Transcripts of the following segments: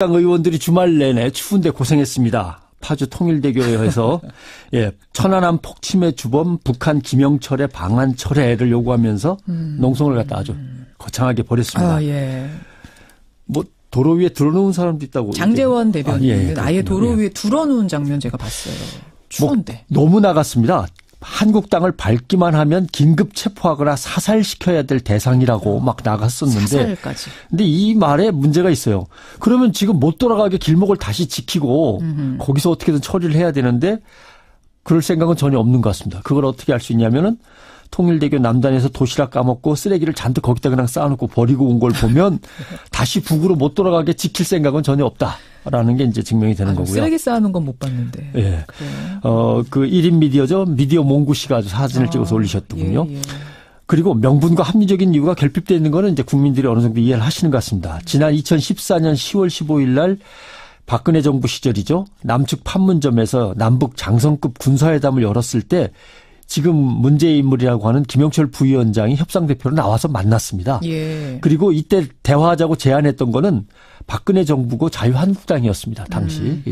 당 의원들이 주말 내내 추운데 고생했습니다. 파주 통일대교에서 예, 천안함 폭침의 주범 북한 김영철의 방한 철회를 요구하면서 음. 농성을 갖다 아주 거창하게 벌였습니다. 아, 예. 뭐 도로 위에 들어놓은 사람도 있다고. 장재원 대변인 아, 예, 아예 도로 위에 들어놓은 예. 장면 제가 봤어요. 뭐 추운데. 뭐, 너무 나갔습니다. 한국당을 밟기만 하면 긴급 체포하거나 사살시켜야 될 대상이라고 막 나갔었는데 사살까지. 근데 이 말에 문제가 있어요. 그러면 지금 못 돌아가게 길목을 다시 지키고 음흠. 거기서 어떻게든 처리를 해야 되는데 그럴 생각은 전혀 없는 것 같습니다. 그걸 어떻게 할 수 있냐면은 통일대교 남단에서 도시락 까먹고 쓰레기를 잔뜩 거기다 그냥 쌓아놓고 버리고 온 걸 보면 다시 북으로 못 돌아가게 지킬 생각은 전혀 없다. 라는 게 이제 증명이 되는 아, 거고요. 쓰레기 쌓아놓은 건 못 봤는데. 예. 네. 어, 그 1인 미디어죠. 미디어 몽구 씨가 아주 사진을 아, 찍어서 올리셨더군요. 예, 예. 그리고 명분과 합리적인 이유가 결핍되어 있는 거는 이제 국민들이 어느 정도 이해를 하시는 것 같습니다. 지난 2014년 10월 15일 날 박근혜 정부 시절이죠. 남측 판문점에서 남북 장성급 군사회담을 열었을 때 지금 문제 인물이라고 하는 김영철 부위원장이 협상 대표로 나와서 만났습니다. 예. 그리고 이때 대화하자고 제안했던 거는 박근혜 정부고 자유한국당이었습니다. 당시. 음.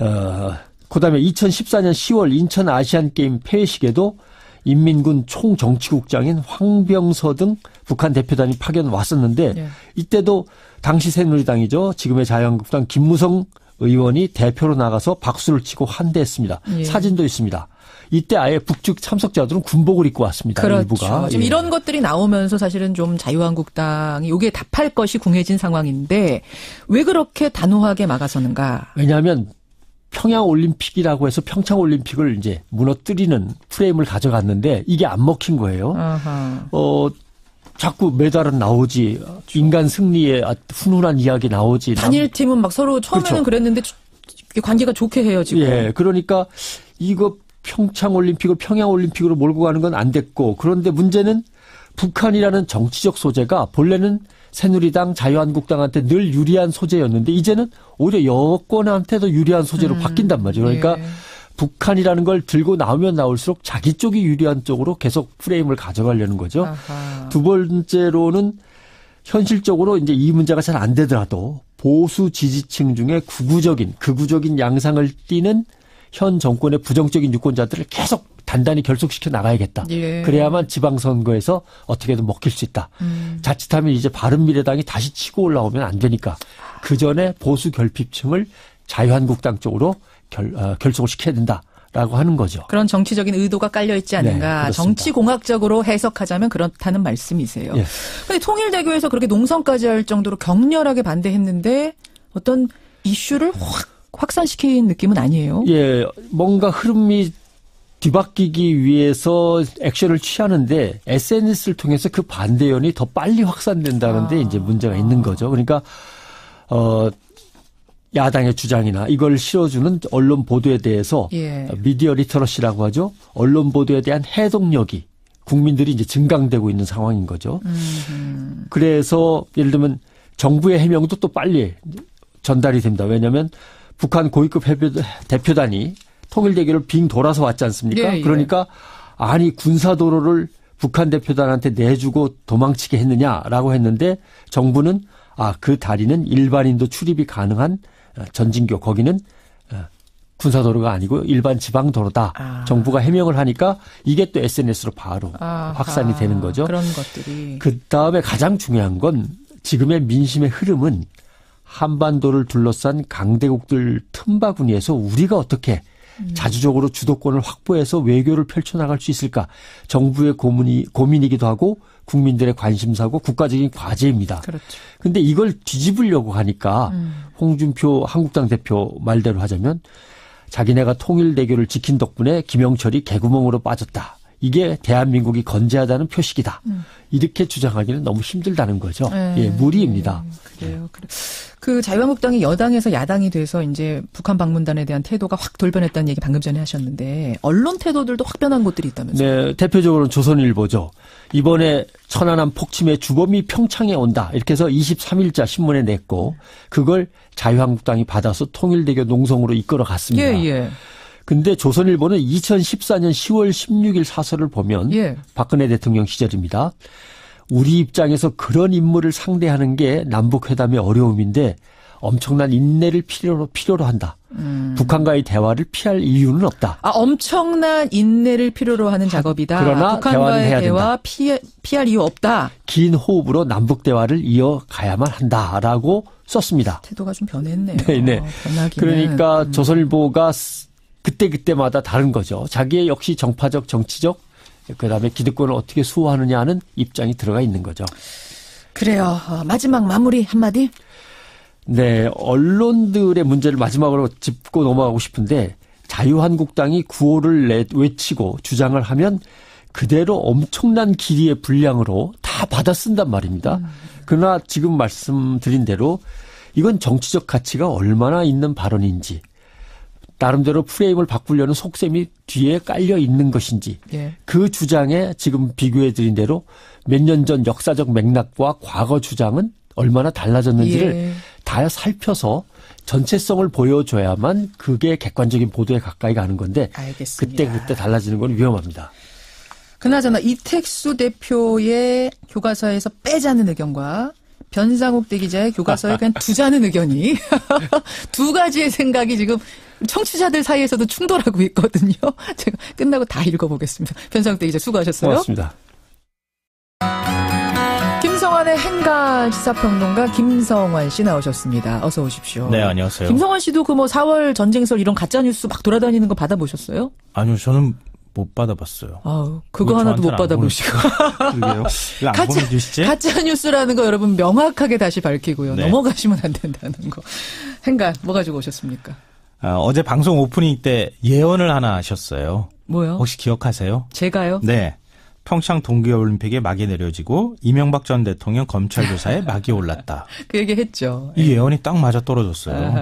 예. 어, 그다음에 2014년 10월 인천 아시안 게임 폐회식에도 인민군 총정치국장인 황병서 등 북한 대표단이 파견 왔었는데 예. 이때도 당시 새누리당이죠. 지금의 자유한국당 김무성 의원이 대표로 나가서 박수를 치고 환대했습니다. 예. 사진도 있습니다. 이때 아예 북측 참석자들은 군복을 입고 왔습니다. 그렇죠. 일부가. 지금 예. 이런 것들이 나오면서 사실은 좀 자유한국당이 요게 답할 것이 궁해진 상황인데 왜 그렇게 단호하게 막아서는가? 왜냐하면 평양 올림픽이라고 해서 평창 올림픽을 이제 무너뜨리는 프레임을 가져갔는데 이게 안 먹힌 거예요. 어 자꾸 메달은 나오지 그렇죠. 인간 승리의 아, 훈훈한 이야기 나오지 단일 팀은 막 서로 처음에는 그렇죠. 그랬는데 관계가 좋게 헤어지고 예 그러니까 이거 평창올림픽을 평양올림픽으로 몰고 가는 건 안 됐고 그런데 문제는 북한이라는 정치적 소재가 본래는 새누리당 자유한국당한테 늘 유리한 소재였는데 이제는 오히려 여권한테도 유리한 소재로 음, 바뀐단 말이죠. 그러니까 예. 북한이라는 걸 들고 나오면 나올수록 자기 쪽이 유리한 쪽으로 계속 프레임을 가져가려는 거죠. 아하. 두 번째로는 현실적으로 이제 이 문제가 잘 안 되더라도 보수 지지층 중에 구구적인 극우적인 양상을 띠는 현 정권의 부정적인 유권자들을 계속 단단히 결속시켜 나가야겠다. 예. 그래야만 지방선거에서 어떻게든 먹힐 수 있다. 음. 자칫하면 이제 바른미래당이 다시 치고 올라오면 안 되니까 그 전에 보수 결핍층을 자유한국당 쪽으로 결, 어, 결속을 시켜야 된다. 라고 하는 거죠. 그런 정치적인 의도가 깔려 있지 네, 않은가. 네, 정치공학적으로 해석하자면 그렇다는 말씀이세요. 예. 근데 통일대교에서 그렇게 농성까지 할 정도로 격렬하게 반대했는데 어떤 이슈를 확 확산시킨 느낌은 아니에요. 예, 뭔가 흐름이 뒤바뀌기 위해서 액션을 취하는데 SNS를 통해서 그 반대연이 더 빨리 확산된다는데 아. 이제 문제가 있는 거죠. 그러니까 어 야당의 주장이나 이걸 실어주는 언론 보도에 대해서 예. 미디어 리터러시라고 하죠. 언론 보도에 대한 해독력이 국민들이 이제 증강되고 있는 상황인 거죠. 음 그래서 예를 들면 정부의 해명도 또 빨리 전달이 됩니다. 왜냐하면 북한 고위급 대표단이 통일대교를 빙 돌아서 왔지 않습니까? 예, 예. 그러니까 아니 군사도로를 북한 대표단한테 내주고 도망치게 했느냐라고 했는데 정부는 아, 그 다리는 일반인도 출입이 가능한 어, 전진교 거기는 어, 군사도로가 아니고 일반 지방도로다. 아. 정부가 해명을 하니까 이게 또 SNS로 바로 아하. 확산이 되는 거죠. 그런 것들이. 그 다음에 가장 중요한 건 지금의 민심의 흐름은 한반도를 둘러싼 강대국들 틈바구니에서 우리가 어떻게 음. 자주적으로 주도권을 확보해서 외교를 펼쳐나갈 수 있을까 정부의 고민이, 고민이기도 하고 국민들의 관심사고 국가적인 과제입니다. 그렇죠. 근데 이걸 뒤집으려고 하니까 음. 홍준표 한국당 대표 말대로 하자면 자기네가 통일 대교를 지킨 덕분에 김영철이 개구멍으로 빠졌다. 이게 대한민국이 건재하다는 표식이다. 음. 이렇게 주장하기는 너무 힘들다는 거죠. 에 네. 예, 무리입니다. 음, 그래요. 그래. 그 자유한국당이 여당에서 야당이 돼서 이제 북한 방문단에 대한 태도가 확 돌변했다는 얘기 방금 전에 하셨는데 언론 태도들도 확 변한 곳들이 있다면서요? 네, 대표적으로는 조선일보죠. 이번에 천안함 폭침의 주범이 평창에 온다 이렇게 해서 23일자 신문에 냈고 그걸 자유한국당이 받아서 통일대교 농성으로 이끌어갔습니다. 예, 예. 근데 조선일보는 2014년 10월 16일 사설을 보면 예. 박근혜 대통령 시절입니다. 우리 입장에서 그런 인물을 상대하는 게 남북회담의 어려움인데 엄청난 인내를 필요로 필요로 한다. 음. 북한과의 대화를 피할 이유는 없다. 아 엄청난 인내를 필요로 하는 작업이다. 그러나 북한과의 대화 된다. 피 피할 이유 없다. 긴 호흡으로 남북 대화를 이어가야만 한다라고 썼습니다. 태도가 좀 변했네요. 네네. 어, 네. 그러니까 음. 조선일보가 그때그때마다 다른 거죠. 자기의 역시 정파적, 정치적, 그 다음에 기득권을 어떻게 수호하느냐 하는 입장이 들어가 있는 거죠. 그래요. 어, 마지막 마무리 한마디? 네. 언론들의 문제를 마지막으로 짚고 넘어가고 싶은데 자유한국당이 구호를 외치고 주장을 하면 그대로 엄청난 길이의 분량으로 다 받아 쓴단 말입니다. 음. 그러나 지금 말씀드린 대로 이건 정치적 가치가 얼마나 있는 발언인지 나름대로 프레임을 바꾸려는 속셈이 뒤에 깔려 있는 것인지 예. 그 주장에 지금 비교해 드린 대로 몇 년 전 역사적 맥락과 과거 주장은 얼마나 달라졌는지를 예. 다 살펴서 전체성을 보여줘야만 그게 객관적인 보도에 가까이 가는 건데 알겠습니다. 그때 그때 달라지는 건 위험합니다. 그나저나 이택수 대표의 교과서에서 빼자는 의견과 변상욱 대기자의 교과서에 그냥 두자는 의견이 두 가지의 생각이 지금 청취자들 사이에서도 충돌하고 있거든요. 제가 끝나고 다 읽어보겠습니다. 편성대 이제 수고하셨어요. 고맙습니다. 김성환의 행가 시사평론가 김성환 씨 나오셨습니다. 어서 오십시오. 네, 안녕하세요. 김성환 씨도 그 뭐 4월 전쟁설 이런 가짜 뉴스 막 돌아다니는 거 받아보셨어요? 아니요, 저는 못 받아봤어요. 아, 그거 하나도 못 받아보시고. 가짜, 가짜 뉴스라는 거 여러분 명확하게 다시 밝히고요. 네. 넘어가시면 안 된다는 거. 행가 뭐 가지고 오셨습니까? 아, 어, 제 방송 오프닝 때 예언을 하나 하셨어요. 뭐요? 혹시 기억하세요? 제가요? 네. 평창 동계올림픽에 막이 내려지고 이명박 전 대통령 검찰 조사에 막이 올랐다. 그 얘기 했죠. 이 예언이 딱 맞아 떨어졌어요.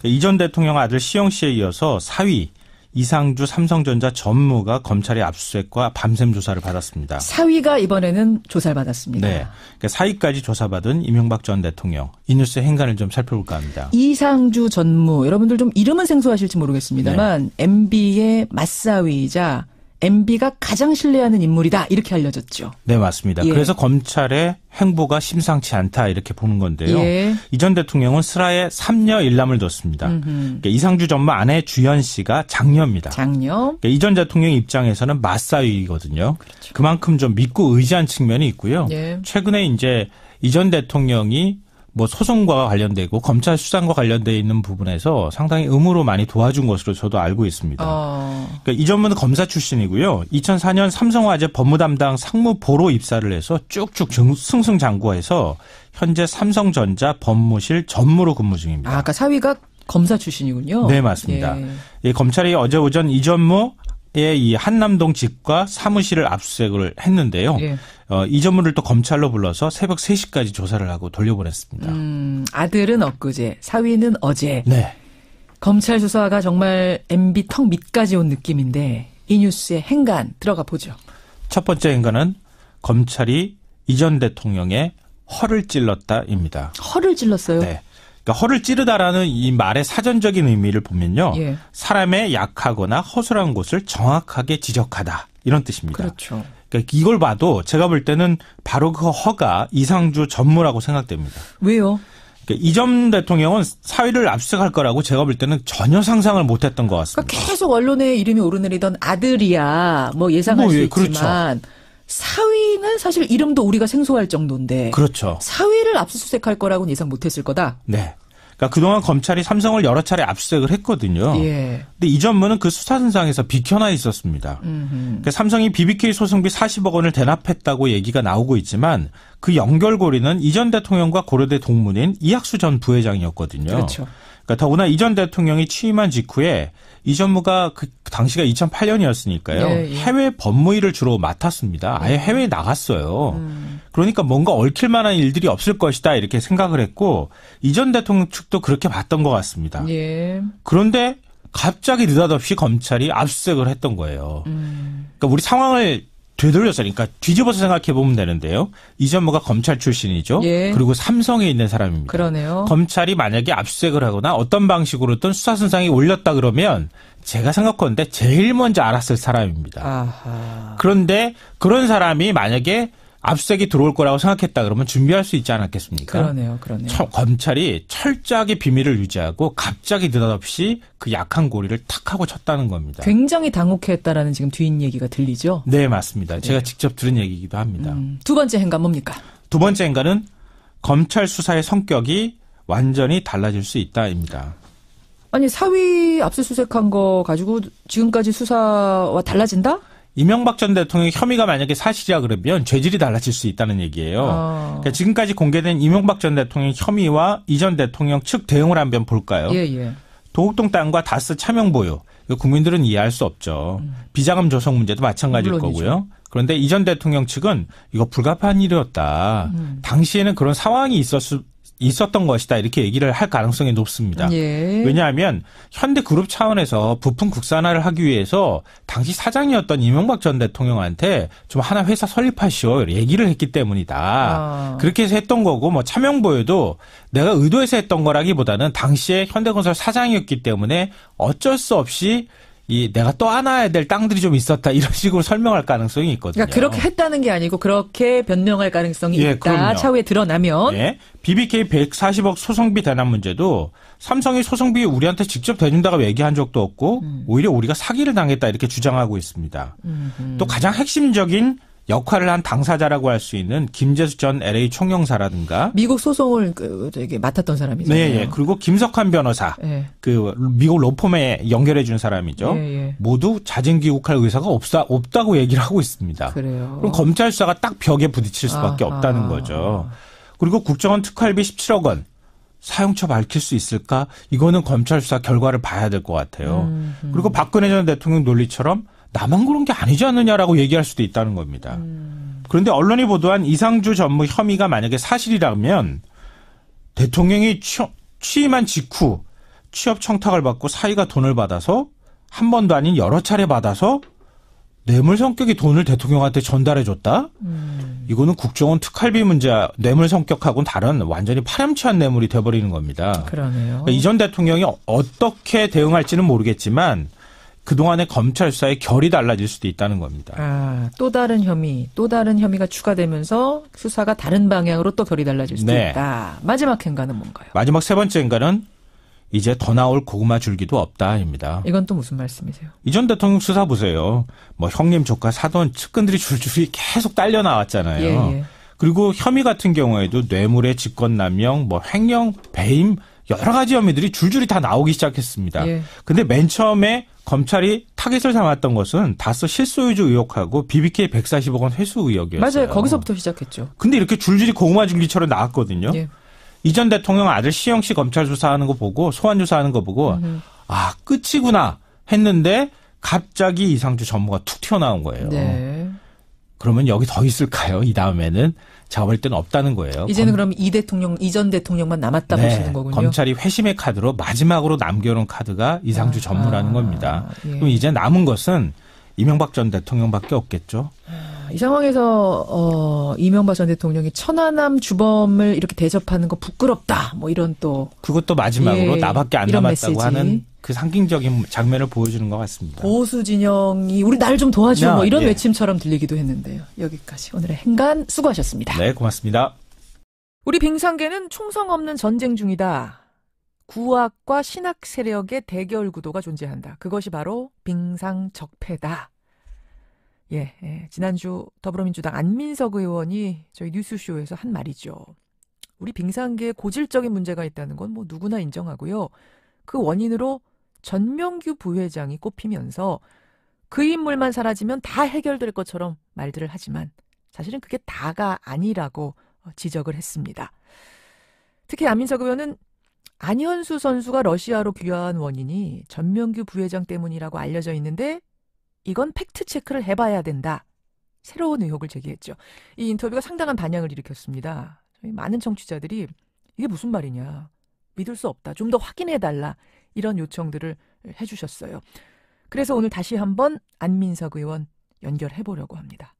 그러 이전 대통령 아들 시영 씨에 이어서 4위 이상주 삼성전자 전무가 검찰의 압수수색과 밤샘 조사를 받았습니다. 사위가 이번에는 조사를 받았습니다. 네. 그러니까 사위까지 조사받은 이명박 전 대통령. 이 뉴스의 행간을 좀 살펴볼까 합니다. 이상주 전무. 여러분들 좀 이름은 생소하실지 모르겠습니다만 네. MB의 맞사위이자 MB가 가장 신뢰하는 인물이다 이렇게 알려졌죠. 네 맞습니다. 예. 그래서 검찰의 행보가 심상치 않다 이렇게 보는 건데요. 예. 이전 대통령은 슬하에 3녀 일남을 뒀습니다. 그러니까 이상주 전무 아내 주현 씨가 장녀입니다. 장녀. 그러니까 이전 대통령 입장에서는 맞사위거든요. 그렇죠. 그만큼좀 믿고 의지한 측면이 있고요. 예. 최근에 이제 이전 대통령이 뭐 소송과 관련되고 검찰 수장과 관련돼 있는 부분에서 상당히 음으로 많이 도와준 것으로 저도 알고 있습니다. 어. 그러니까 이 전문은 검사 출신이고요. 2004년 삼성화재 법무담당 상무보로 입사를 해서 쭉쭉 승승장구해서 현재 삼성전자 법무실 전무로 근무 중입니다. 아, 까까 그러니까 사위가 검사 출신이군요. 네, 맞습니다. 예. 예, 검찰이 어제 오전 이전무 이 한남동 집과 사무실을 압수수색을 했는데요. 예. 어, 이 전문을 또 검찰로 불러서 새벽 3시까지 조사를 하고 돌려보냈습니다. 음, 아들은 엊그제, 사위는 어제. 네. 검찰 조사가 정말 MB 턱 밑까지 온 느낌인데 이 뉴스의 행간 들어가 보죠. 첫 번째 행간은 검찰이 이전 대통령의 허를 찔렀다입니다. 허를 찔렀어요? 네. 그러니까 허를 찌르다라는 이 말의 사전적인 의미를 보면요. 예. 사람의 약하거나 허술한 곳을 정확하게 지적하다. 이런 뜻입니다. 그렇죠. 그러니까 이걸 봐도 제가 볼 때는 바로 그 허가 이상주 전무라고 생각됩니다. 왜요? 그러니까 이전 대통령은 사위를 압수색할 거라고 제가 볼 때는 전혀 상상을 못했던 것 같습니다. 그러니까 계속 언론에 이름이 오르내리던 아들이야 뭐 예상할 뭐, 예, 그렇죠. 있지만 그렇죠. 사위는 사실 이름도 우리가 생소할 정도인데 그렇죠. 사위를 압수수색할 거라고는 예상 못했을 거다. 네. 그러니까 그동안 검찰이 삼성을 여러 차례 압수수색을 했거든요. 예. 근데 이 전문은 그 수사 선상에서 비켜나 있었습니다. 그러니까 삼성이 BBK 소송비 40억 원을 대납했다고 얘기가 나오고 있지만 그 연결고리는 이전 대통령과 고려대 동문인 이학수 전 부회장이었거든요. 그렇죠. 그러니까 더구나 이 전 대통령이 취임한 직후에 이 전무가 그 당시가 2008년이었으니까요. 예, 예. 해외 법무일을 주로 맡았습니다. 아예 네. 해외에 나갔어요. 음. 그러니까 뭔가 얽힐 만한 일들이 없을 것이다 이렇게 생각을 했고 이 전 대통령 측도 그렇게 봤던 것 같습니다. 예. 그런데 갑자기 느닷없이 검찰이 압수수색을 했던 거예요. 음. 그러니까 우리 상황을 되돌려서 그러니까 뒤집어서 생각해 보면 되는데요. 이 전무가 검찰 출신이죠. 예. 그리고 삼성에 있는 사람입니다. 그러네요. 검찰이 만약에 압수색을 하거나 어떤 방식으로든 수사 선상에 올렸다 그러면 제가 생각하는데 제일 먼저 알았을 사람입니다. 아하. 그런데 그런 사람이 만약에 압수색이 들어올 거라고 생각했다 그러면 준비할 수 있지 않았겠습니까? 그러네요, 그러네요. 처, 검찰이 철저하게 비밀을 유지하고 갑자기 느닷없이 그 약한 고리를 탁 하고 쳤다는 겁니다. 굉장히 당혹했다라는 지금 뒤인 얘기가 들리죠? 네, 맞습니다. 네. 제가 직접 들은 얘기이기도 합니다. 음, 두 번째 행간 뭡니까? 두 번째 행간은 검찰 수사의 성격이 완전히 달라질 수 있다입니다. 아니 사위 압수수색한 거 가지고 지금까지 수사와 달라진다? 이명박 전 대통령 의 혐의가 만약에 사실이라 그러면 죄질이 달라질 수 있다는 얘기예요. 어. 그러니까 지금까지 공개된 이명박 전 대통령 혐의와 이 전 대통령 측 대응을 한번 볼까요? 예, 예. 도곡동 땅과 다스 차명 보유. 국민들은 이해할 수 없죠. 음. 비자금 조성 문제도 마찬가지일 물론이죠. 거고요. 그런데 이 전 대통령 측은 이거 불가피한 일이었다. 음. 당시에는 그런 상황이 있었을 있었던 것이다 이렇게 얘기를 할 가능성이 높습니다. 예. 왜냐하면 현대그룹 차원에서 부품 국산화를 하기 위해서 당시 사장이었던 이명박 전 대통령한테 좀 하나 회사 설립하시오 얘기를 했기 때문이다. 아. 그렇게 해서 했던 거고 뭐차명보에도 내가 의도해서 했던 거라기보다는 당시에 현대건설 사장이었기 때문에 어쩔 수 없이 이 내가 떠안아야 될 땅들이 좀 있었다 이런 식으로 설명할 가능성이 있거든요. 그러니까 그렇게 했다는 게 아니고 그렇게 변명할 가능성이 예, 있다. 그럼요. 차후에 드러나면. 예. BBK 140억 소송비 대납 문제도 삼성이 소송비 우리한테 직접 대준다고 얘기한 적도 없고 음. 오히려 우리가 사기를 당했다 이렇게 주장하고 있습니다. 음흠. 또 가장 핵심적인 역할을 한 당사자라고 할 수 있는 김재수 전 LA 총영사라든가 미국 소송을 그게 맡았던 사람이잖아 네, 예. 그리고 김석환 변호사, 예. 그 미국 로펌에 연결해 준 사람이죠. 예, 예. 모두 자진귀국할 의사가 없다 없다고 얘기를 하고 있습니다. 그래요. 그럼 검찰 수사가 딱 벽에 부딪힐 수밖에 아 없다는 아. 거죠. 그리고 국정원 특활비 17억 원 사용처 밝힐 수 있을까? 이거는 검찰 수사 결과를 봐야 될 것 같아요. 음, 음. 그리고 박근혜 전 대통령 논리처럼 나만 그런 게 아니지 않느냐라고 얘기할 수도 있다는 겁니다. 음. 그런데 언론이 보도한 이상주 전무 혐의가 만약에 사실이라면 대통령이 취임한 직후 취업 청탁을 받고 사이가 돈을 받아서 한 번도 아닌 여러 차례 받아서 뇌물 성격이 돈을 대통령한테 전달해 줬다? 음. 이거는 국정원 특활비 문제 뇌물 성격하고는 다른 완전히 파렴치한 뇌물이 돼버리는 겁니다. 그러네요. 그러니까 이전 대통령이 어떻게 대응할지는 모르겠지만 그동안의 검찰 수사의 결이 달라질 수도 있다는 겁니다. 아, 또 다른 혐의, 또 다른 혐의가 추가되면서 수사가 다른 방향으로 또 결이 달라질 수도 네. 있다. 마지막 행간은 뭔가요? 마지막 세 번째 행간은 이제 더 나올 고구마 줄기도 없다입니다. 이건 또 무슨 말씀이세요? 이전 대통령 수사 보세요. 뭐 형님 조카 사돈 측근들이 줄줄이 계속 딸려 나왔잖아요. 예, 예. 그리고 혐의 같은 경우에도 뇌물의 직권남용, 뭐 횡령, 배임 여러 가지 혐의들이 줄줄이 다 나오기 시작했습니다. 예. 근데 맨 처음에 검찰이 타겟을 삼았던 것은 다스 실소유주 의혹하고 BBK 140억 원 회수 의혹이었어요. 맞아요. 거기서부터 시작했죠. 근데 이렇게 줄줄이 고구마 줄기처럼 나왔거든요. 예. 이전 대통령 아들 시영 씨 검찰 조사하는 거 보고 소환 조사하는 거 보고 음아 끝이구나 했는데 갑자기 이상주 전무가 툭 튀어나온 거예요. 네. 그러면 여기 더 있을까요? 이 다음에는 잡을 볼는 없다는 거예요. 이제는 검... 그럼 이 대통령 이전 대통령만 남았다 네, 보시는 거군요. 검찰이 회심의 카드로 마지막으로 남겨놓은 카드가 이상주 아, 전무라는 아, 겁니다. 예. 그럼 이제 남은 것은 이명박 전 대통령밖에 없겠죠. 아, 이 상황에서 어 이명박 전 대통령이 천안함 주범을 이렇게 대접하는 거 부끄럽다. 뭐 이런 또 그것도 마지막으로 예, 나밖에 안 남았다고 메시지. 하는 그 상징적인 장면을 보여주는 것 같습니다. 보수 진영이 우리 날 좀 도와줘 뭐 이런 예. 외침처럼 들리기도 했는데요. 여기까지 오늘의 행간 수고하셨습니다. 네, 고맙습니다. 우리 빙상계는 총성 없는 전쟁 중이다. 구학과 신학 세력의 대결 구도가 존재한다. 그것이 바로 빙상 적폐다. 예, 예, 지난주 더불어민주당 안민석 의원이 저희 뉴스쇼에서 한 말이죠. 우리 빙상계에 고질적인 문제가 있다는 건 뭐 누구나 인정하고요. 그 원인으로 전명규 부회장이 꼽히면서 그 인물만 사라지면 다 해결될 것처럼 말들을 하지만 사실은 그게 다가 아니라고 어, 지적을 했습니다. 특히 안민석 의원은 안현수 선수가 러시아로 귀화한 원인이 전명규 부회장 때문이라고 알려져 있는데 이건 팩트 체크를 해봐야 된다. 새로운 의혹을 제기했죠. 이 인터뷰가 상당한 반향을 일으켰습니다. 많은 청취자들이 이게 무슨 말이냐. 믿을 수 없다. 좀 더 확인해달라. 이런 요청들을 해주셨어요. 그래서 오늘 다시 한번 안민석 의원 연결해 보려고 합니다.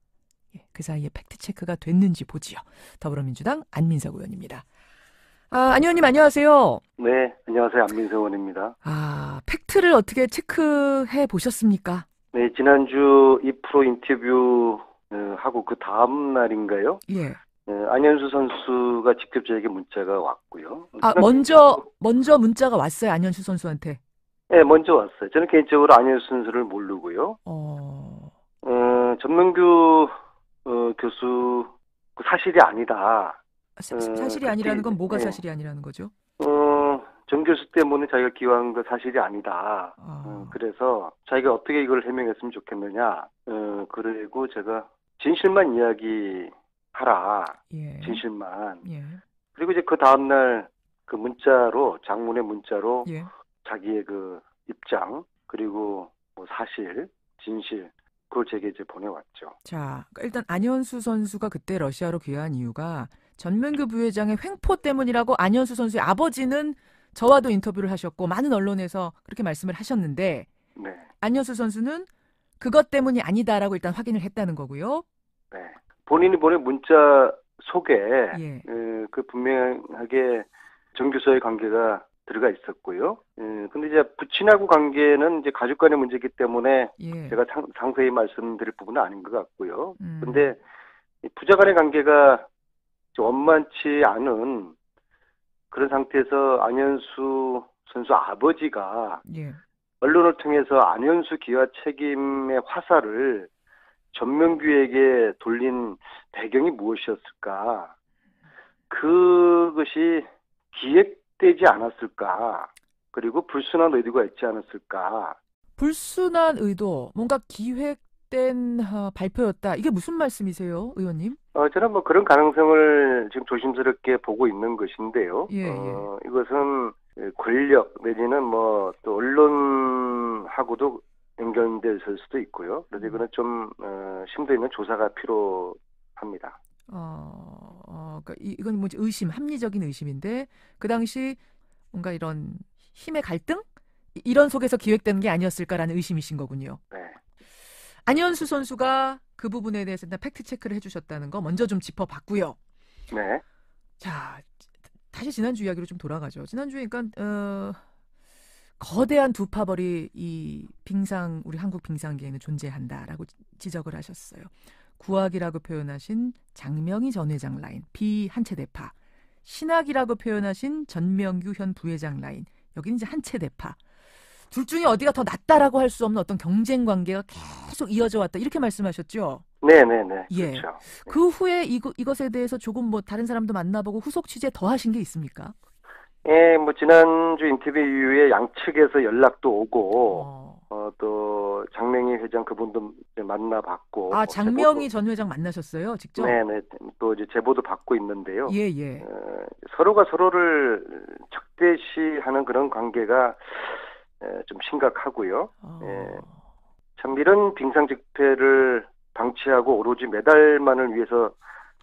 예, 그 사이에 팩트 체크가 됐는지 보지요. 더불어민주당 안민석 의원입니다. 아, 안 의원님 안녕하세요. 네, 안녕하세요. 안민석 의원입니다. 아, 팩트를 어떻게 체크해 보셨습니까? 네, 지난주 2% 인터뷰 어, 하고 그 다음 날인가요? 예. 예, 안현수 선수가 직접 저에게 문자가 왔고요. 아 그러니까 먼저 뭐 먼저 문자가 왔어요 안현수 선수한테. 네, 먼저 왔어요. 저는 개인적으로 안현수 선수를 모르고요. 어. 어 전문규 어, 교수 그 사실이 아니다. 아, 사, 실이 어, 아니라는 건 뭐가 네. 사실이 아니라는 거죠? 어, 정 교수 때문에 자기가 기여한 건 사실이 아니다. 아. 어, 그래서 자기가 어떻게 이걸 해명했으면 좋겠느냐. 어, 그리고 제가 진실만 이야기 하라. 예. 진실만. 예. 그리고 이제 그 다음날 그 문자로 장문의 문자로 예. 자기의 그 입장 그리고 뭐 사실 진실 그걸 제게 이제 보내왔죠. 자 그러니까 일단 안현수 선수가 그때 러시아로 귀한 이유가 전면규 부회장의 횡포 때문이라고 안현수 선수의 아버지는 저와도 인터뷰를 하셨고 많은 언론에서 그렇게 말씀을 하셨는데 네. 안현수 선수는 그것 때문이 아니다라고 일단 확인을 했다는 거고요. 네. 본인이 보낸 문자 속에 예. 그 분명하게 정교수의 관계가 들어가 있었고요. 근데 이제 부친하고 관계는 이제 가족 간의 문제이기 때문에 예. 제가 상, 세히 말씀드릴 부분은 아닌 것 같고요. 음. 근데 부자 간의 관계가 원만치 않은 그런 상태에서 안현수 선수 아버지가 예. 언론을 통해서 안현수 기와 책임의 화살을 전명규에게 돌린 배경이 무엇이었을까? 그것이 기획되지 않았을까? 그리고 불순한 의도가 있지 않았을까? 불순한 의도, 뭔가 기획된 어, 발표였다. 이게 무슨 말씀이세요, 의원님? 어, 저는 뭐 그런 가능성을 지금 조심스럽게 보고 있는 것인데요. 예, 어, 예. 어, 이것은 권력 내지는 뭐 또 언론하고도 연결될 수도 있고요. 그래서 음. 이거는 좀 어, 심도 있는 조사가 필요합니다. 어, 어 그러니까 이건 뭐지 의심, 합리적인 의심인데 그 당시 뭔가 이런 힘의 갈등 이런 속에서 기획된 게 아니었을까라는 의심이신 거군요. 네. 안현수 선수가 그 부분에 대해서 일단 팩트 체크를 해주셨다는 거 먼저 좀 짚어봤고요. 네. 자 다시 지난주 이야기로 좀 돌아가죠. 지난주에 그러니까 어, 거대한 두 파벌이 이 빙상 우리 한국 빙상계에는 존재한다라고 지적을 하셨어요. 구학이라고 표현하신 장명희 전 회장 라인 비한체대파 신학이라고 표현하신 전명규 현 부회장 라인 여기는 이제 한체대파 둘 중에 어디가 더 낫다라고 할 수 없는 어떤 경쟁 관계가 계속 이어져 왔다 이렇게 말씀하셨죠. 네네네. 예. 그렇죠. 그 후에 이거, 이것에 대해서 조금 뭐 다른 사람도 만나보고 후속 취재 더 하신 게 있습니까? 예, 뭐 지난주 인터뷰 이후에 양측에서 연락도 오고 어. 어, 또 장명희 회장 그분도 만나봤고 아 어, 장명희 제보도, 전 회장 만나셨어요 직접? 네네 네. 또 이제 제보도 받고 있는데요. 예예. 예. 어, 서로가 서로를 적대시하는 그런 관계가 에, 좀 심각하고요. 어. 예. 참 이런 빙상 집회를 방치하고 오로지 메달만을 위해서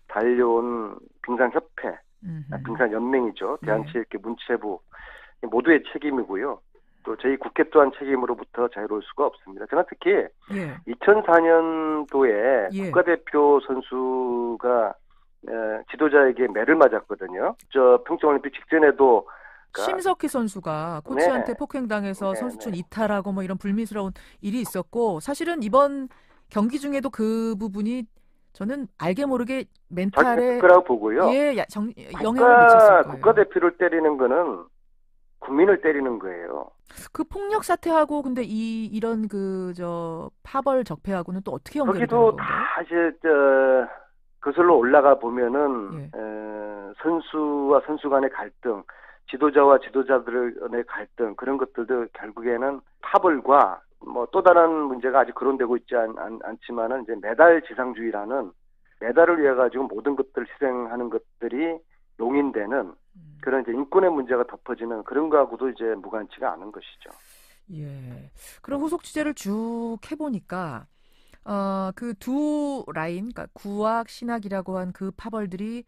달려온 빙상 협회 빙산 음. 연맹이죠. 네. 대한체육회 문체부 모두의 책임이고요. 또 저희 국회 또한 책임으로부터 자유로울 수가 없습니다. 저는 특히 예. 2004년도에 예. 국가대표 선수가 지도자에게 매를 맞았거든요. 저 평창올림픽 직전에도 그러니까 심석희 선수가 코치한테 네. 폭행당해서 네, 선수촌 네. 이탈하고 뭐 이런 불미스러운 일이 있었고 사실은 이번 경기 중에도 그 부분이 저는 알게 모르게 멘탈에 거라고 보고요. 예, 정, 영향을 미쳤을 거예요. 국가대표를 때리는 거는 국민을 때리는 거예요. 그 폭력 사태하고 근데 이 이런 그 저 파벌 적폐하고는 또 어떻게 연결이 되는 거기도 다 이제 저 그슬로 올라가 보면은 예. 에, 선수와 선수 간의 갈등, 지도자와 지도자들의 갈등 그런 것들도 결국에는 파벌과 뭐또 다른 문제가 아직 거론되고 있지 않, 않, 지만은 이제 메달 지상주의라는 메달을 위해 가지고 모든 것들을 희생하는 것들이 용인되는 음. 그런 이제 인권의 문제가 덮어지는 그런 거하고도 이제 무관치가 않은 것이죠. 예. 그럼 후속 취재를 쭉 해보니까 어, 그 두 라인, 그러니까 구악 신학이라고 한 그 파벌들이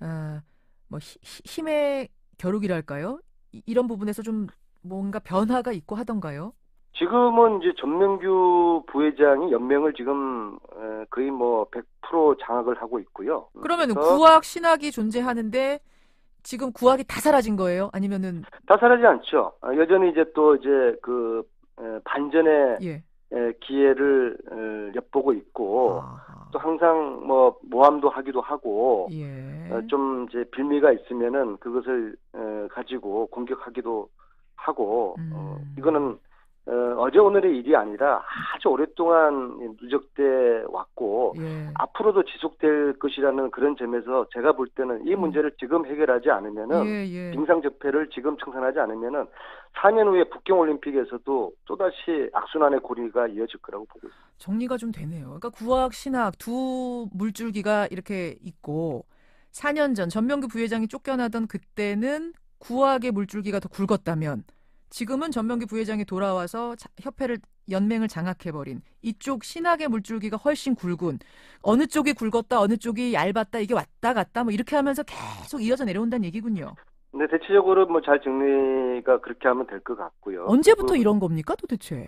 어, 뭐 히, 힘의 겨루기랄까요? 이, 런 부분에서 좀 뭔가 변화가 있고 하던가요? 지금은 이제 전명규 부회장이 연맹을 지금 거의 뭐 100% 장악을 하고 있고요. 그러면 구학 신학이 존재하는데 지금 구학이 다 사라진 거예요? 아니면은 다 사라지지 않죠. 아, 여전히 이제 또 이제 그 반전의 예. 기회를 엿보고 있고 아. 또 항상 뭐 모함도 하기도 하고 예. 어, 좀 이제 빌미가 있으면은 그것을 가지고 공격하기도 하고 어, 음. 이거는 어, 제 오늘의 일이 아니라 아주 오랫동안 누적돼 왔고 예. 앞으로도 지속될 것이라는 그런 점에서 제가 볼 때는 이 음. 문제를 지금 해결하지 않으면은 예, 예. 빙상적폐를 지금 청산하지 않으면은 4년 후에 북경올림픽에서도 또다시 악순환의 고리가 이어질 거라고 보고 있습니다. 정리가 좀 되네요. 그러니까 구학, 신학 두 물줄기가 이렇게 있고 4년 전 전명규 부회장이 쫓겨나던 그때는 구학의 물줄기가 더 굵었다면 지금은 전명기 부회장이 돌아와서 협회를 연맹을 장악해버린 이쪽 신학의 물줄기가 훨씬 굵은 어느 쪽이 굵었다 어느 쪽이 얇았다 이게 왔다 갔다 뭐 이렇게 하면서 계속 이어져 내려온다는 얘기군요. 네, 대체적으로 뭐 잘 정리가 그렇게 하면 될 것 같고요. 언제부터 그, 이런 겁니까 도대체?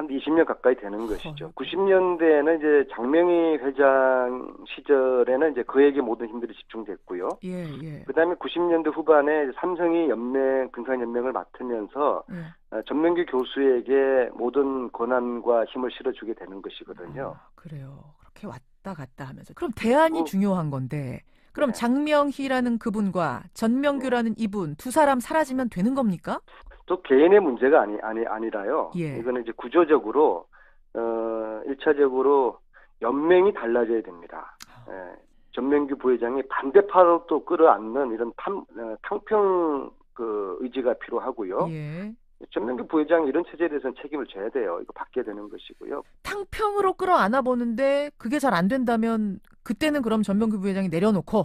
한 20년 가까이 되는 것이죠. 90년대에는 이제 장명희 회장 시절에는 이제 그에게 모든 힘들이 집중됐고요. 예, 예. 그다음에 90년대 후반에 삼성이 연맹 근산 연맹을 맡으면서 예. 어, 전명규 교수에게 모든 권한과 힘을 실어주게 되는 것이거든요. 아, 그래요. 그렇게 왔다 갔다 하면서 그럼 대안이 어, 중요한 건데 그럼 네. 장명희라는 그분과 전명규라는 이분 두 사람 사라지면 되는 겁니까? 또 개인의 문제가 아니 아니 아니라요. 예. 이거는 이제 구조적으로 어 일차적으로 연맹이 달라져야 됩니다. 예. 전명규 부회장이 반대파로 또 끌어안는 이런 탐, 어, 탕평 그 의지가 필요하고요. 예. 전명규 부회장 이런 체제에 대해서는 책임을 져야 돼요. 이거 받게 되는 것이고요. 탕평으로 끌어안아 보는데 그게 잘 안 된다면 그때는 그럼 전명규 부회장이 내려놓고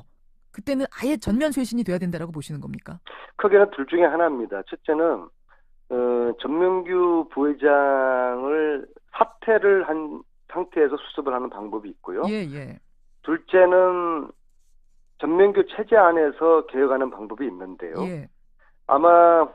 그때는 아예 전면 쇄신이 돼야 된다라고 보시는 겁니까? 크게는 둘 중에 하나입니다. 첫째는 어, 전명규 부회장을 사퇴를 한 상태에서 수습을 하는 방법이 있고요. 예, 예. 둘째는 전면규 체제 안에서 개혁하는 방법이 있는데요. 예. 아마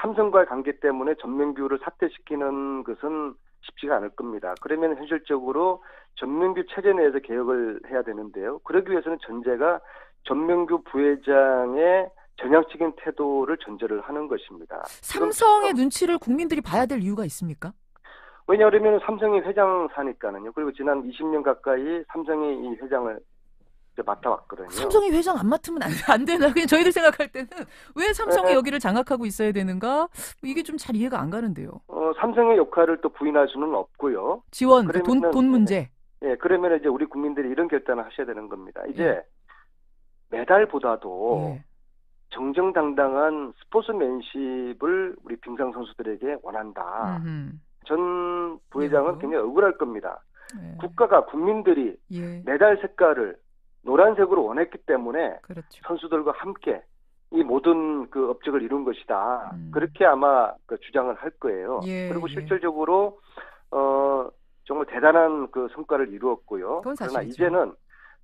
삼성과의 관계 때문에 전면규를 사퇴시키는 것은 쉽지가 않을 겁니다. 그러면 현실적으로 전면규 체제 내에서 개혁을 해야 되는데요. 그러기 위해서는 전제가 전명규 부회장의 전향적인 태도를 전제를 하는 것입니다. 삼성의 눈치를 국민들이 봐야 될 이유가 있습니까? 왜냐하면 삼성이 회장사니까는요. 그리고 지난 20년 가까이 삼성이 이 회장을 맡아왔거든요. 삼성이 회장 안 맡으면 안, 안 되나? 그냥 저희들 생각할 때는 왜 삼성이 네. 여기를 장악하고 있어야 되는가? 뭐 이게 좀 잘 이해가 안 가는데요. 어, 삼성의 역할을 또 부인할 수는 없고요. 지원, 그러면 돈, 돈 문제. 예, 네, 그러면 이제 우리 국민들이 이런 결단을 하셔야 되는 겁니다. 이제 예. 메달보다도 예. 정정당당한 스포츠맨십을 우리 빙상 선수들에게 원한다. 음흠. 전 부회장은 예. 굉장히 억울할 겁니다. 예. 국가가 국민들이 예. 메달 색깔을 노란색으로 원했기 때문에 그렇죠. 선수들과 함께 이 모든 그 업적을 이룬 것이다. 음. 그렇게 아마 그 주장을 할 거예요. 예, 그리고 예. 실질적으로 어 정말 대단한 그 성과를 이루었고요. 그러나 이제는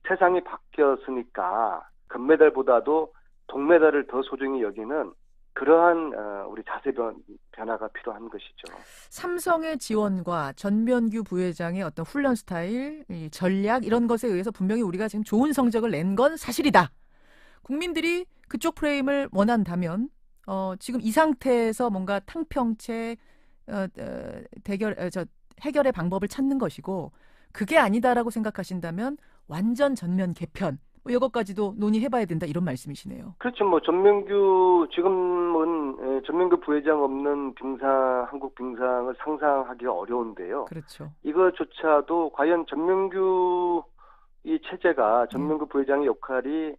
세상이 바뀌었으니까 금메달보다도 동메달을 더 소중히 여기는 그러한 어, 우리 자세 변, 변화가 필요한 것이죠. 삼성의 지원과 전면규 부회장의 어떤 훈련 스타일, 전략 이런 것에 의해서 분명히 우리가 지금 좋은 성적을 낸 건 사실이다. 국민들이 그쪽 프레임을 원한다면 어, 지금 이 상태에서 뭔가 탕평체 어, 어, 대결 어, 저 해결의 방법을 찾는 것이고 그게 아니다라고 생각하신다면 완전 전면 개편 뭐 이것까지도 논의해봐야 된다 이런 말씀이시네요. 그렇죠. 뭐 전명규 지금은 예, 전명규 부회장 없는 빙상 한국 빙상을 상상하기가 어려운데요. 그렇죠. 이것조차도 과연 전명규 이 체제가 네. 전명규 음. 부회장의 역할이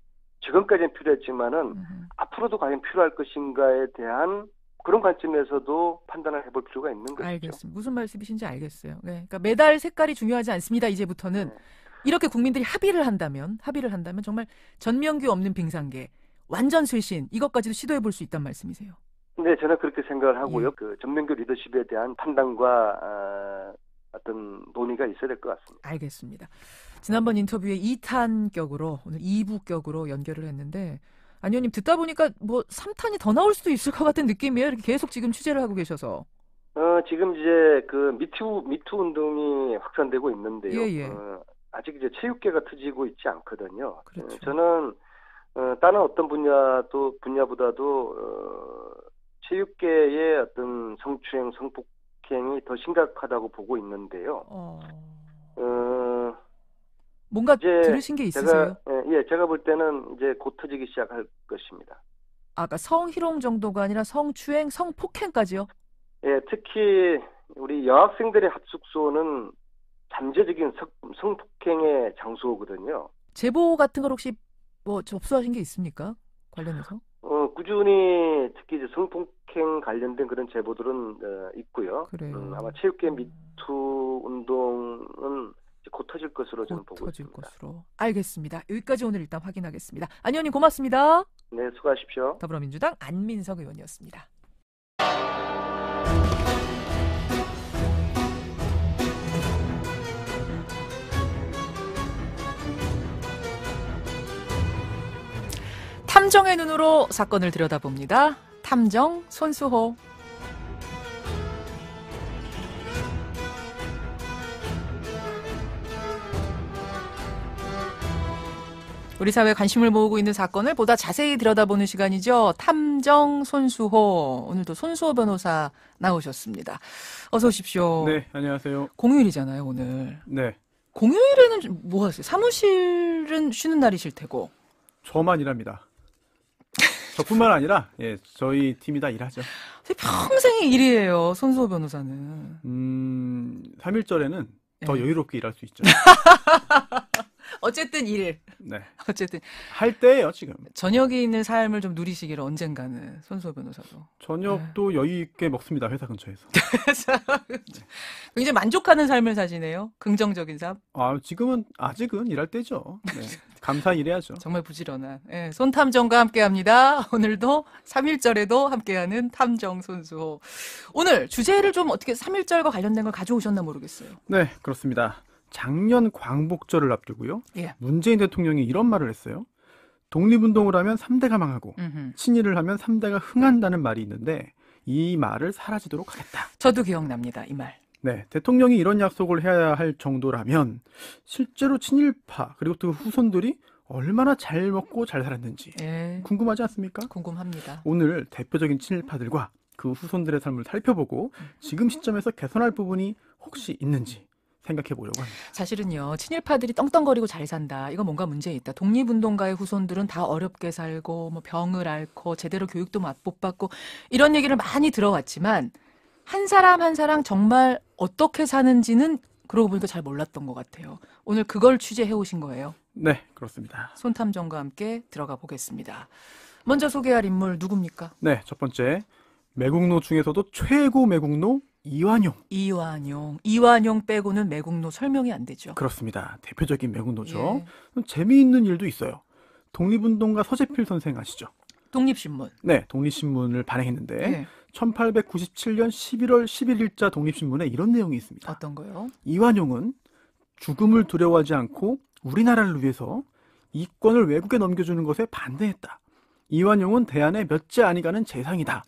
지금까지는 필요했지만은 음. 앞으로도 과연 필요할 것인가에 대한 그런 관점에서도 판단을 해볼 필요가 있는 거죠. 알겠습니다. 무슨 말씀이신지 알겠어요. 네. 그러니까 메달 색깔이 중요하지 않습니다. 이제부터는 네. 이렇게 국민들이 합의를 한다면 합의를 한다면 정말 전면규 없는 빙상계 완전 쇄신 이것까지도 시도해 볼 수 있단 말씀이세요. 네, 저는 그렇게 생각을 하고요. 예. 그 전면규 리더십에 대한 판단과 어, 어떤 논의가 있어야 될 것 같습니다. 알겠습니다. 지난번 인터뷰에 2탄격으로 오늘 2부격으로 연결을 했는데 안 의원님 듣다 보니까 뭐 3탄이 더 나올 수도 있을 것 같은 느낌이에요. 이렇게 계속 지금 취재를 하고 계셔서. 어, 지금 이제 그 미투 미투 운동이 확산되고 있는데요. 예, 예. 어, 아직 이제 체육계가 터지고 있지 않거든요. 예, 그렇죠. 저는 어, 다른 어떤 분야도 분야보다도 어, 체육계의 어떤 성추행, 성폭행이 더 심각하다고 보고 있는데요. 어... 어... 뭔가 들으신 게 있으세요? 제가, 예, 예, 제가 볼 때는 이제 곧 터지기 시작할 것입니다. 아까 그러니까 성희롱 정도가 아니라 성추행, 성폭행까지요? 예, 특히 우리 여학생들의 합숙소는 잠재적인 성, 폭행의 장소거든요. 제보 같은 걸 혹시 뭐 접수하신 게 있습니까? 관련해서? 어, 꾸준히 특히 이제 성폭행 관련된 그런 제보들은 어, 있고요. 그래요. 음, 아마 체육계 음. 미투 운동은 곧 터질 것으로 저는 보고 터질 있습니다. 것으로. 알겠습니다. 여기까지 오늘 일단 확인하겠습니다. 안 의원님 고맙습니다. 네, 수고하십시오. 더불어민주당 안민석 의원이었습니다. 탐정의 눈으로 사건을 들여다봅니다. 탐정 손수호. 우리 사회에 관심을 모으고 있는 사건을 보다 자세히 들여다보는 시간이죠. 탐정 손수호. 오늘도 손수호 변호사 나오셨습니다. 어서 오십시오. 네, 안녕하세요. 공휴일이잖아요, 오늘. 네. 공휴일에는 뭐 하세요? 사무실은 쉬는 날이실 테고. 저만 일합니다. 저뿐만 아니라 예, 저희 팀이 다 일하죠. 평생의 일이에요, 손수호 변호사는. 음, 3일절에는 더 예. 여유롭게 일할 수 있죠. 어쨌든 일. 네. 어쨌든 할 때예요 지금. 저녁이 있는 삶을 좀 누리시기를 언젠가는 손수호 변호사도. 저녁도 네. 여유 있게 먹습니다 회사 근처에서. 굉장히 만족하는 삶을 사시네요. 긍정적인 삶. 아 지금은 아직은 일할 때죠. 네. 감사 일해야죠. 정말 부지런한. 네, 손탐정과 함께합니다. 오늘도 3일절에도 함께하는 탐정 손수호. 오늘 주제를 좀 어떻게 3일절과 관련된 걸 가져오셨나 모르겠어요. 네 그렇습니다. 작년 광복절을 앞두고요. 예. 문재인 대통령이 이런 말을 했어요. 독립운동을 하면 3대가 망하고 음흠. 친일을 하면 3대가 흥한다는 말이 있는데 이 말을 사라지도록 하겠다. 저도 기억납니다. 이 말. 네, 대통령이 이런 약속을 해야 할 정도라면 실제로 친일파 그리고 그 후손들이 얼마나 잘 먹고 잘 살았는지 예. 궁금하지 않습니까? 궁금합니다. 오늘 대표적인 친일파들과 그 후손들의 삶을 살펴보고 음. 지금 시점에서 개선할 부분이 혹시 있는지 생각해 보려고 합니다. 사실은요. 친일파들이 떵떵거리고 잘 산다. 이거 뭔가 문제 있다. 독립운동가의 후손들은 다 어렵게 살고 뭐 병을 앓고 제대로 교육도 못 받고 이런 얘기를 많이 들어왔지만 한 사람 한 사람 정말 어떻게 사는지는 그러고 보니까 잘 몰랐던 것 같아요. 오늘 그걸 취재해 오신 거예요? 네, 그렇습니다. 손탐정과 함께 들어가 보겠습니다. 먼저 소개할 인물 누굽니까? 네, 첫 번째 매국노 중에서도 최고 매국노 이완용. 이완용. 이완용 빼고는 매국노 설명이 안 되죠. 그렇습니다. 대표적인 매국노죠. 예. 재미있는 일도 있어요. 독립운동가 서재필 선생 아시죠? 독립신문. 네, 독립신문을 발행했는데 예. 1897년 11월 11일자 독립신문에 이런 내용이 있습니다. 어떤 거요? 이완용은 죽음을 두려워하지 않고 우리나라를 위해서 이권을 외국에 넘겨주는 것에 반대했다. 이완용은 대한의 몇째 아니가는 재상이다.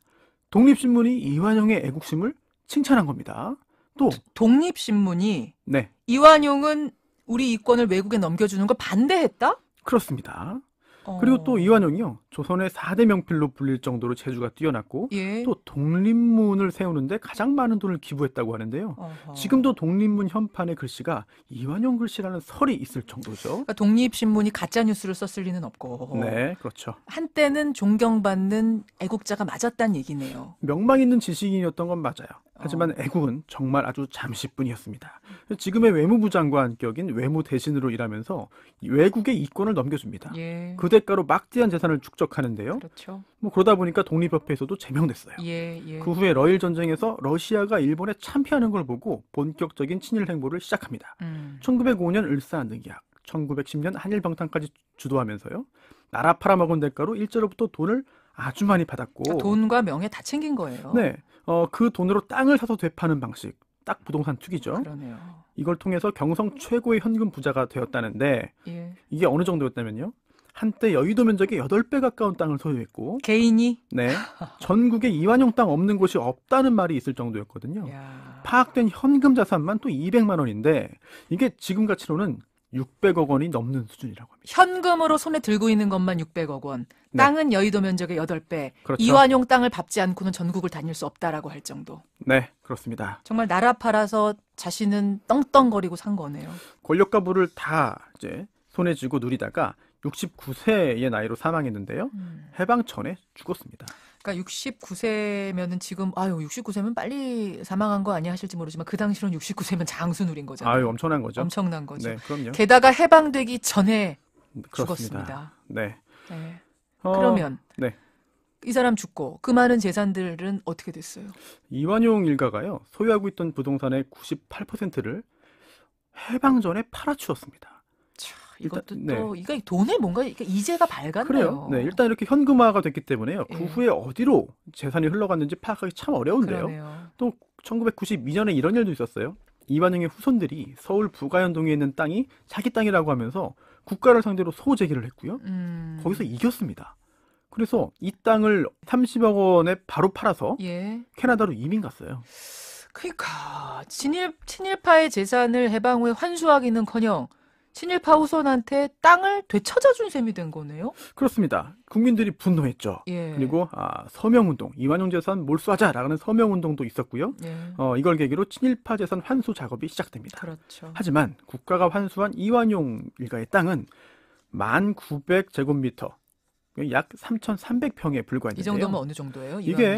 독립신문이 이완용의 애국심을 칭찬한 겁니다. 또 독립신문이 네. 이완용은 우리 이권을 외국에 넘겨주는 걸 반대했다? 그렇습니다. 어... 그리고 또 이완용이요 조선의 4대 명필로 불릴 정도로 재주가 뛰어났고 예. 또 독립문을 세우는데 가장 많은 돈을 기부했다고 하는데요. 어허. 지금도 독립문 현판의 글씨가 이완용 글씨라는 설이 있을 정도죠. 그러니까 독립신문이 가짜 뉴스를 썼을 리는 없고. 네, 그렇죠. 한때는 존경받는 애국자가 맞았다는 얘기네요. 명망 있는 지식인이었던 건 맞아요. 하지만 어. 애국은 정말 아주 잠시뿐이었습니다. 지금의 외무부 장관격인 외무 대신으로 일하면서 외국의 이권을 넘겨줍니다. 예. 그 대가로 막대한 재산을 축적하는데요. 그렇죠. 뭐 그러다 보니까 독립협회에서도 제명됐어요. 예, 예. 그 후에 러일 전쟁에서 러시아가 일본에 참패하는 걸 보고 본격적인 친일 행보를 시작합니다. 음. 1905년 을사늑약, 1910년 한일방탄까지 주도하면서요. 나라 팔아먹은 대가로 일제로부터 돈을 아주 많이 받았고 그러니까 돈과 명예 다 챙긴 거예요. 네, 어, 그 돈으로 땅을 사서 되파는 방식, 딱 부동산 투기죠. 그러네요. 이걸 통해서 경성 최고의 현금 부자가 되었다는데 예. 이게 어느 정도였다면요? 한때 여의도 면적의 8배 가까운 땅을 소유했고 개인이 네 전국에 이완용 땅 없는 곳이 없다는 말이 있을 정도였거든요. 야. 파악된 현금 자산만 또 200만 원인데 이게 지금 가치로는 600억 원이 넘는 수준이라고 합니다. 현금으로 손에 들고 있는 것만 600억 원. 네. 땅은 여의도 면적의 8배. 그렇죠. 이완용 땅을 밟지 않고는 전국을 다닐 수 없다라고 할 정도. 네, 그렇습니다. 정말 나라 팔아서 자신은 떵떵거리고 산 거네요. 권력과 부를 다 이제 손에 쥐고 누리다가 69세의 나이로 사망했는데요. 음. 해방 전에 죽었습니다. 그러니까 69세면은 지금 아유 69세면 빨리 사망한 거 아니야 하실지 모르지만 그 당시론 69세면 장수누린 거잖아요. 아유 엄청난 거죠. 엄청난 거죠. 네, 그럼요. 게다가 해방되기 전에 그렇습니다. 죽었습니다. 네. 네. 어, 그러면 네. 이 사람 죽고 그 많은 재산들은 어떻게 됐어요? 이완용 일가가요 소유하고 있던 부동산의 98%를 해방 전에 팔아치었습니다 이것도 일단, 네. 또 이거 돈에 뭔가 이제가 밝았네요. 그래요. 네, 일단 이렇게 현금화가 됐기 때문에요. 그 예. 후에 어디로 재산이 흘러갔는지 파악하기 참 어려운데요. 그러네요. 또 1992년에 이런 일도 있었어요. 이완용의 후손들이 서울 부가현동에 있는 땅이 자기 땅이라고 하면서 국가를 상대로 소재기를 했고요. 음. 거기서 이겼습니다. 그래서 이 땅을 30억 원에 바로 팔아서 예. 캐나다로 이민 갔어요. 그러니까 친일 친일파의 재산을 해방 후에 환수하기는커녕 친일파 후손한테 땅을 되찾아준 셈이 된 거네요. 그렇습니다. 국민들이 분노했죠. 예. 그리고 아, 서명운동, 이완용 재산 몰수하자라는 서명운동도 있었고요. 예. 어, 이걸 계기로 친일파 재산 환수 작업이 시작됩니다. 그렇죠. 하지만 국가가 환수한 이완용 일가의 땅은 1,900제곱미터, 약 3,300평에 불과했는데요. 이 정도면 어느 정도예요? 이게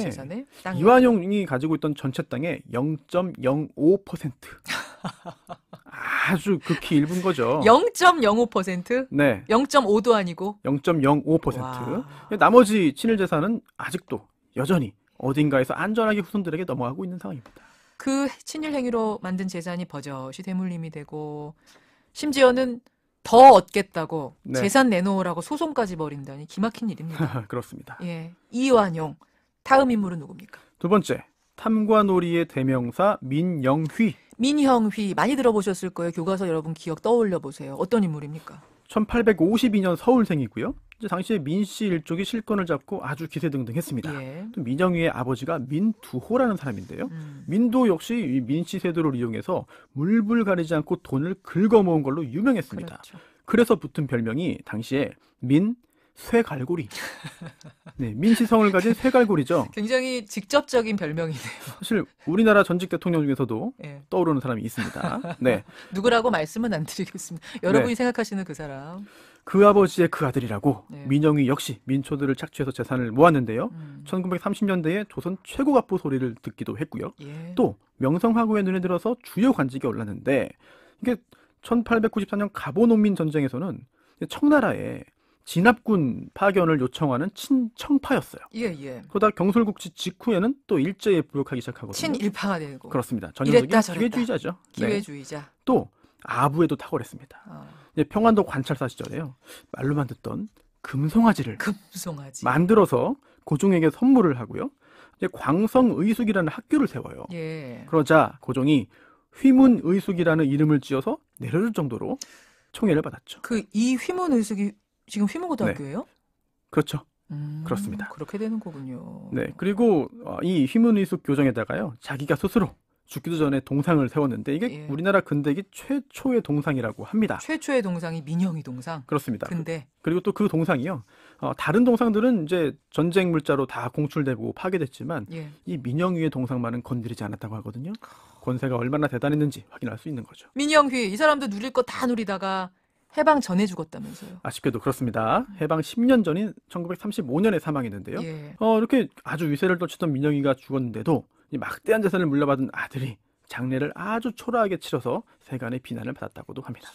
이완용이 가지고 있던 전체 땅의 0.05% 아주 극히 일부인 거죠. 0.05%? 네. 0.5도 아니고 0.05%. 나머지 친일 재산은 아직도 여전히 어딘가에서 안전하게 후손들에게 넘어가고 있는 상황입니다. 그 친일 행위로 만든 재산이 버젓이 대물림이 되고 심지어는 더 얻겠다고 네. 재산 내놓으라고 소송까지 벌인다니 기막힌 일입니다. 그렇습니다. 예. 이완용 다음 인물은 누굽니까? 두 번째 탐관오리의 대명사 민영휘 민형휘 많이 들어보셨을 거예요. 교과서 여러분 기억 떠올려 보세요. 어떤 인물입니까? 1852년 서울생이고요. 당시에 민씨 일족이 실권을 잡고 아주 기세등등했습니다. 예. 또민영휘의 아버지가 민두호라는 사람인데요. 음. 민도 역시 민씨 세도를 이용해서 물불 가리지 않고 돈을 긁어모은 걸로 유명했습니다. 그렇죠. 그래서 붙은 별명이 당시에 민 쇠갈고리. 네, 민시성을 가진 쇠갈고리죠. 굉장히 직접적인 별명이네요. 사실 우리나라 전직 대통령 중에서도 네. 떠오르는 사람이 있습니다. 네. 누구라고 말씀은 안 드리겠습니다. 여러분이 네. 생각하시는 그 사람. 그 아버지의 그 아들이라고 네. 민영이 역시 민초들을 착취해서 재산을 모았는데요. 음. 1930년대에 조선 최고 갑부 소리를 듣기도 했고요. 예. 또 명성화구의 눈에 들어서 주요 관직에 올랐는데 이게 1894년 갑오농민 전쟁에서는 청나라에 진압군 파견을 요청하는 친청파였어요. 예, 예. 그러다 경솔국치 직후에는 또 일제에 부역하기 시작하거든요. 친일파가 되고. 그렇습니다. 전형적인 이 기회주의자죠. 네. 기회주의자. 네. 또 아부에도 탁월했습니다. 어. 평안도 관찰사 시절에요. 말로만 듣던 금송아지를 금송아지. 만들어서 고종에게 선물을 하고요. 이제 광성의숙이라는 학교를 세워요. 예. 그러자 고종이 휘문의숙이라는 이름을 지어서 내려줄 정도로 총애를 받았죠. 그 이 휘문의숙이 지금 휘문고등학교예요? 네. 그렇죠. 음, 그렇습니다. 그렇게 되는 거군요. 네. 그리고 어, 이 휘문의숙 교정에다가요. 자기가 스스로 죽기도 전에 동상을 세웠는데 이게 예. 우리나라 근대기 최초의 동상이라고 합니다. 최초의 동상이 민영이 동상. 그렇습니다. 근데 그리고 또 그 동상이요. 어, 다른 동상들은 이제 전쟁 물자로 다 공출되고 파괴됐지만 예. 이 민영휘의 동상만은 건드리지 않았다고 하거든요. 권세가 얼마나 대단했는지 확인할 수 있는 거죠. 민영휘 이 사람도 누릴 거 다 누리다가 해방 전에 죽었다면서요. 아쉽게도 그렇습니다. 해방 10년 전인 1935년에 사망했는데요. 예. 어, 이렇게 아주 위세를 떨치던 민영이가 죽었는데도 이 막대한 재산을 물려받은 아들이 장례를 아주 초라하게 치러서 세간의 비난을 받았다고도 합니다.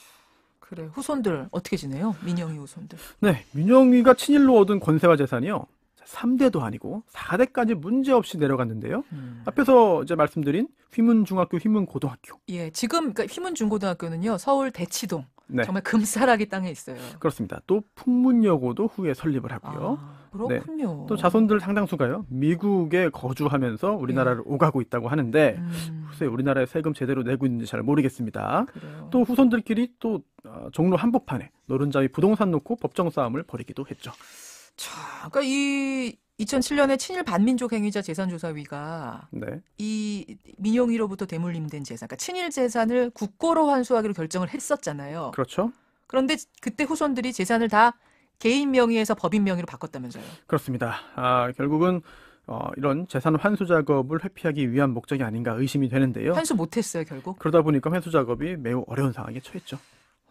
그래 후손들 어떻게 지내요? 민영이 후손들. 네, 민영이가 친일로 얻은 권세와 재산이요. 3대도 아니고 4대까지 문제없이 내려갔는데요. 음. 앞에서 이제 말씀드린 휘문중학교, 휘문고등학교. 예, 지금 그러니까 휘문중고등학교는요. 서울 대치동 네. 정말 금사락이 땅에 있어요. 그렇습니다. 또 풍문여고도 후에 설립을 하고요. 아, 그렇군요. 네. 또 자손들 상당수가요. 미국에 거주하면서 우리나라를 네. 오가고 있다고 하는데 후세 음. 쎄 우리나라에 세금 제대로 내고 있는지 잘 모르겠습니다. 그래요. 또 후손들끼리 또 어, 종로 한복판에 노른자위 부동산 놓고 법정 싸움을 벌이기도 했죠. 자, 그러니까 이 2007년에 친일 반민족 행위자 재산조사위가 네. 이 민영이로부터 대물림된 재산, 그러니까 친일 재산을 국고로 환수하기로 결정을 했었잖아요. 그렇죠. 그런데 그때 후손들이 재산을 다 개인 명의에서 법인 명의로 바꿨다면서요. 그렇습니다. 아, 결국은 어, 이런 재산 환수 작업을 회피하기 위한 목적이 아닌가 의심이 되는데요. 환수 못했어요, 결국. 그러다 보니까 환수 작업이 매우 어려운 상황에 처했죠.